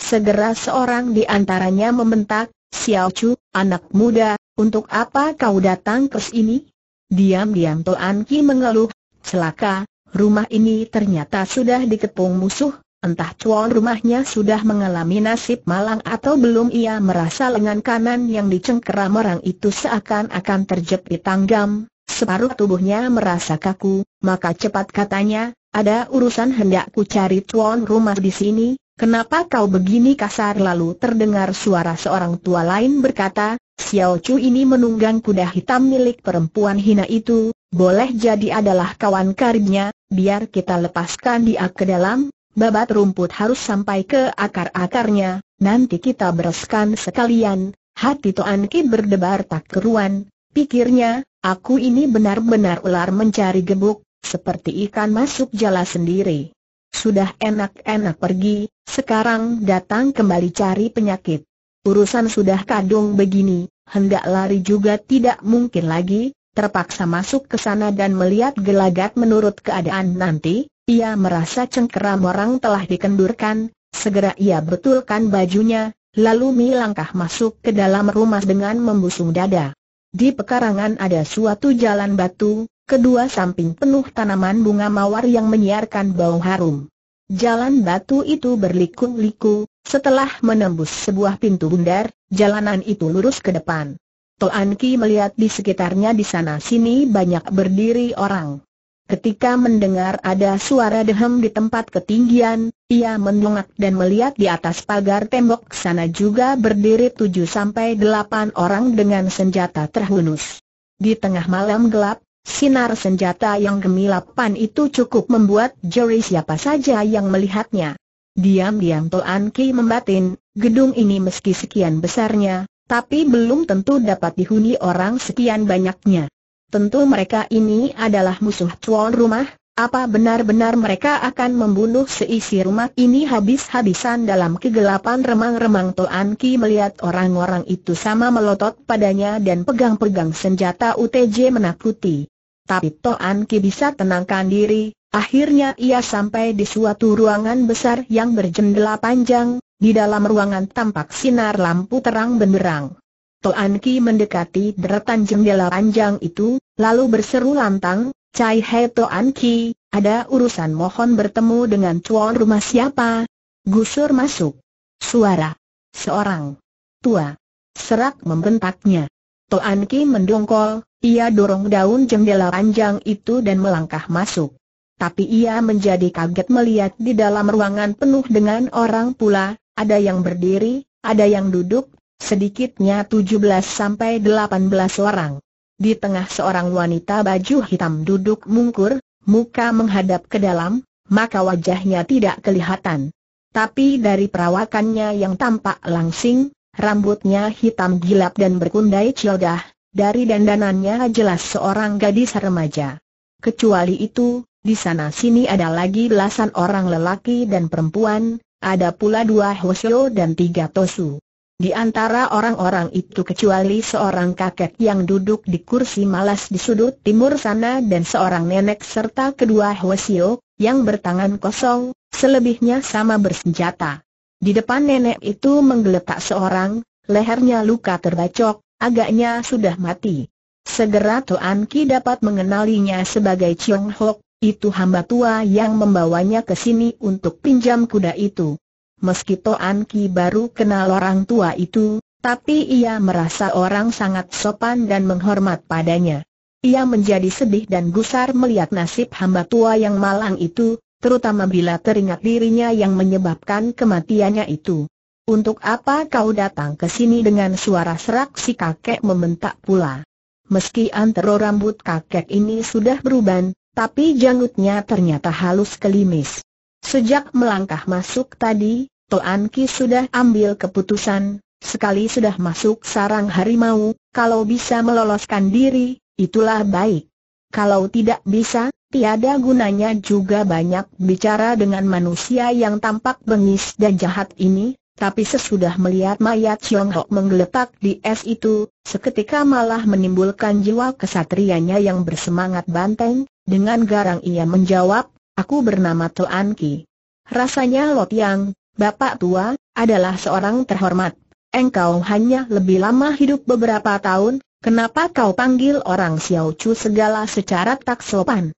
Segera seorang di antaranya membentak, Xiao Chu, anak muda, untuk apa kau datang ke sini? Diam-diam Toan Ki mengeluh, celaka, rumah ini ternyata sudah dikepung musuh, entah cuan rumahnya sudah mengalami nasib malang atau belum ia merasa lengan kanan yang dicengkeram orang itu seakan-akan terjepit tanggam, separuh tubuhnya merasa kaku, maka cepat katanya, ada urusan hendakku cari cuan rumah di sini, Kenapa kau begini kasar lalu terdengar suara seorang tua lain berkata, Xiao Chu ini menunggang kuda hitam milik perempuan hina itu, boleh jadi adalah kawan karibnya, biar kita lepaskan dia ke dalam, babat rumput harus sampai ke akar-akarnya, nanti kita bereskan sekalian, hati Toan Ki berdebar tak keruan, pikirnya, aku ini benar-benar ular mencari gebuk, seperti ikan masuk jala sendiri. Sudah enak-enak pergi, sekarang datang kembali cari penyakit. Urusan sudah kadung begini, hendak lari juga tidak mungkin lagi, terpaksa masuk ke sana dan melihat gelagat menurut keadaan nanti, ia merasa cengkeram orang telah dikendurkan, segera ia betulkan bajunya, lalu melangkah masuk ke dalam rumah dengan membusung dada. Di pekarangan ada suatu jalan batu, kedua samping penuh tanaman bunga mawar yang menyiarkan bau harum. Jalan batu itu berliku-liku, setelah menembus sebuah pintu bundar, jalanan itu lurus ke depan. Toan Ki melihat di sekitarnya di sana-sini banyak berdiri orang. Ketika mendengar ada suara dehem di tempat ketinggian, ia mendongak dan melihat di atas pagar tembok sana juga berdiri tujuh sampai delapan orang dengan senjata terhunus. Di tengah malam gelap, sinar senjata yang gemilapan itu cukup membuat joris siapa saja yang melihatnya. Diam-diam Toan Ki membatin, gedung ini meski sekian besarnya, tapi belum tentu dapat dihuni orang sekian banyaknya. Tentu mereka ini adalah musuh tuan rumah, apa benar-benar mereka akan membunuh seisi rumah ini habis-habisan dalam kegelapan remang-remang Toan Ki melihat orang-orang itu sama melotot padanya dan pegang-pegang senjata UTJ menakuti. Tapi Toan Ki bisa tenangkan diri, akhirnya ia sampai di suatu ruangan besar yang berjendela panjang, di dalam ruangan tampak sinar lampu terang benderang. Toan Ki mendekati deretan jendela panjang itu, lalu berseru lantang, Cai He Toan Ki, ada urusan mohon bertemu dengan cuan rumah siapa? Gusur masuk. Suara. Seorang. Tua. Serak membentaknya. Toan Ki mendongkol, ia dorong daun jendela panjang itu dan melangkah masuk. Tapi ia menjadi kaget melihat di dalam ruangan penuh dengan orang pula, ada yang berdiri, ada yang duduk, sedikitnya 17-18 orang. Di tengah seorang wanita baju hitam duduk mungkur, muka menghadap ke dalam, maka wajahnya tidak kelihatan. Tapi dari perawakannya yang tampak langsing, rambutnya hitam gilap dan berkundai ciodah, dari dandanannya jelas seorang gadis remaja. Kecuali itu, di sana sini ada lagi belasan orang lelaki dan perempuan, ada pula dua Hoshio dan tiga Tosu. Di antara orang-orang itu kecuali seorang kakek yang duduk di kursi malas di sudut timur sana dan seorang nenek serta kedua Hoshio, yang bertangan kosong, selebihnya sama bersenjata. Di depan nenek itu menggeletak seorang, lehernya luka terbacok, agaknya sudah mati. Segera Toan Ki dapat mengenalinya sebagai Chiong Hok, itu hamba tua yang membawanya ke sini untuk pinjam kuda itu. Meski Toan Ki baru kenal orang tua itu, tapi ia merasa orang sangat sopan dan menghormat padanya. Ia menjadi sedih dan gusar melihat nasib hamba tua yang malang itu, terutama bila teringat dirinya yang menyebabkan kematiannya itu. Untuk apa kau datang ke sini dengan suara serak si kakek membentak pula. Meski antero rambut kakek ini sudah beruban, tapi janggutnya ternyata halus kelimis. Sejak melangkah masuk tadi, Toan Ki sudah ambil keputusan, sekali sudah masuk sarang harimau, kalau bisa meloloskan diri, itulah baik. Kalau tidak bisa, tiada gunanya juga banyak bicara dengan manusia yang tampak bengis dan jahat ini, tapi sesudah melihat mayat Chiong Hock menggeletak di es itu, seketika malah menimbulkan jiwa kesatrianya yang bersemangat banteng, dengan garang ia menjawab, aku bernama Tuan Ki. Rasanya Lot Yang, bapak tua, adalah seorang terhormat. Engkau hanya lebih lama hidup beberapa tahun, kenapa kau panggil orang Xiao Chu segala secara tak sopan?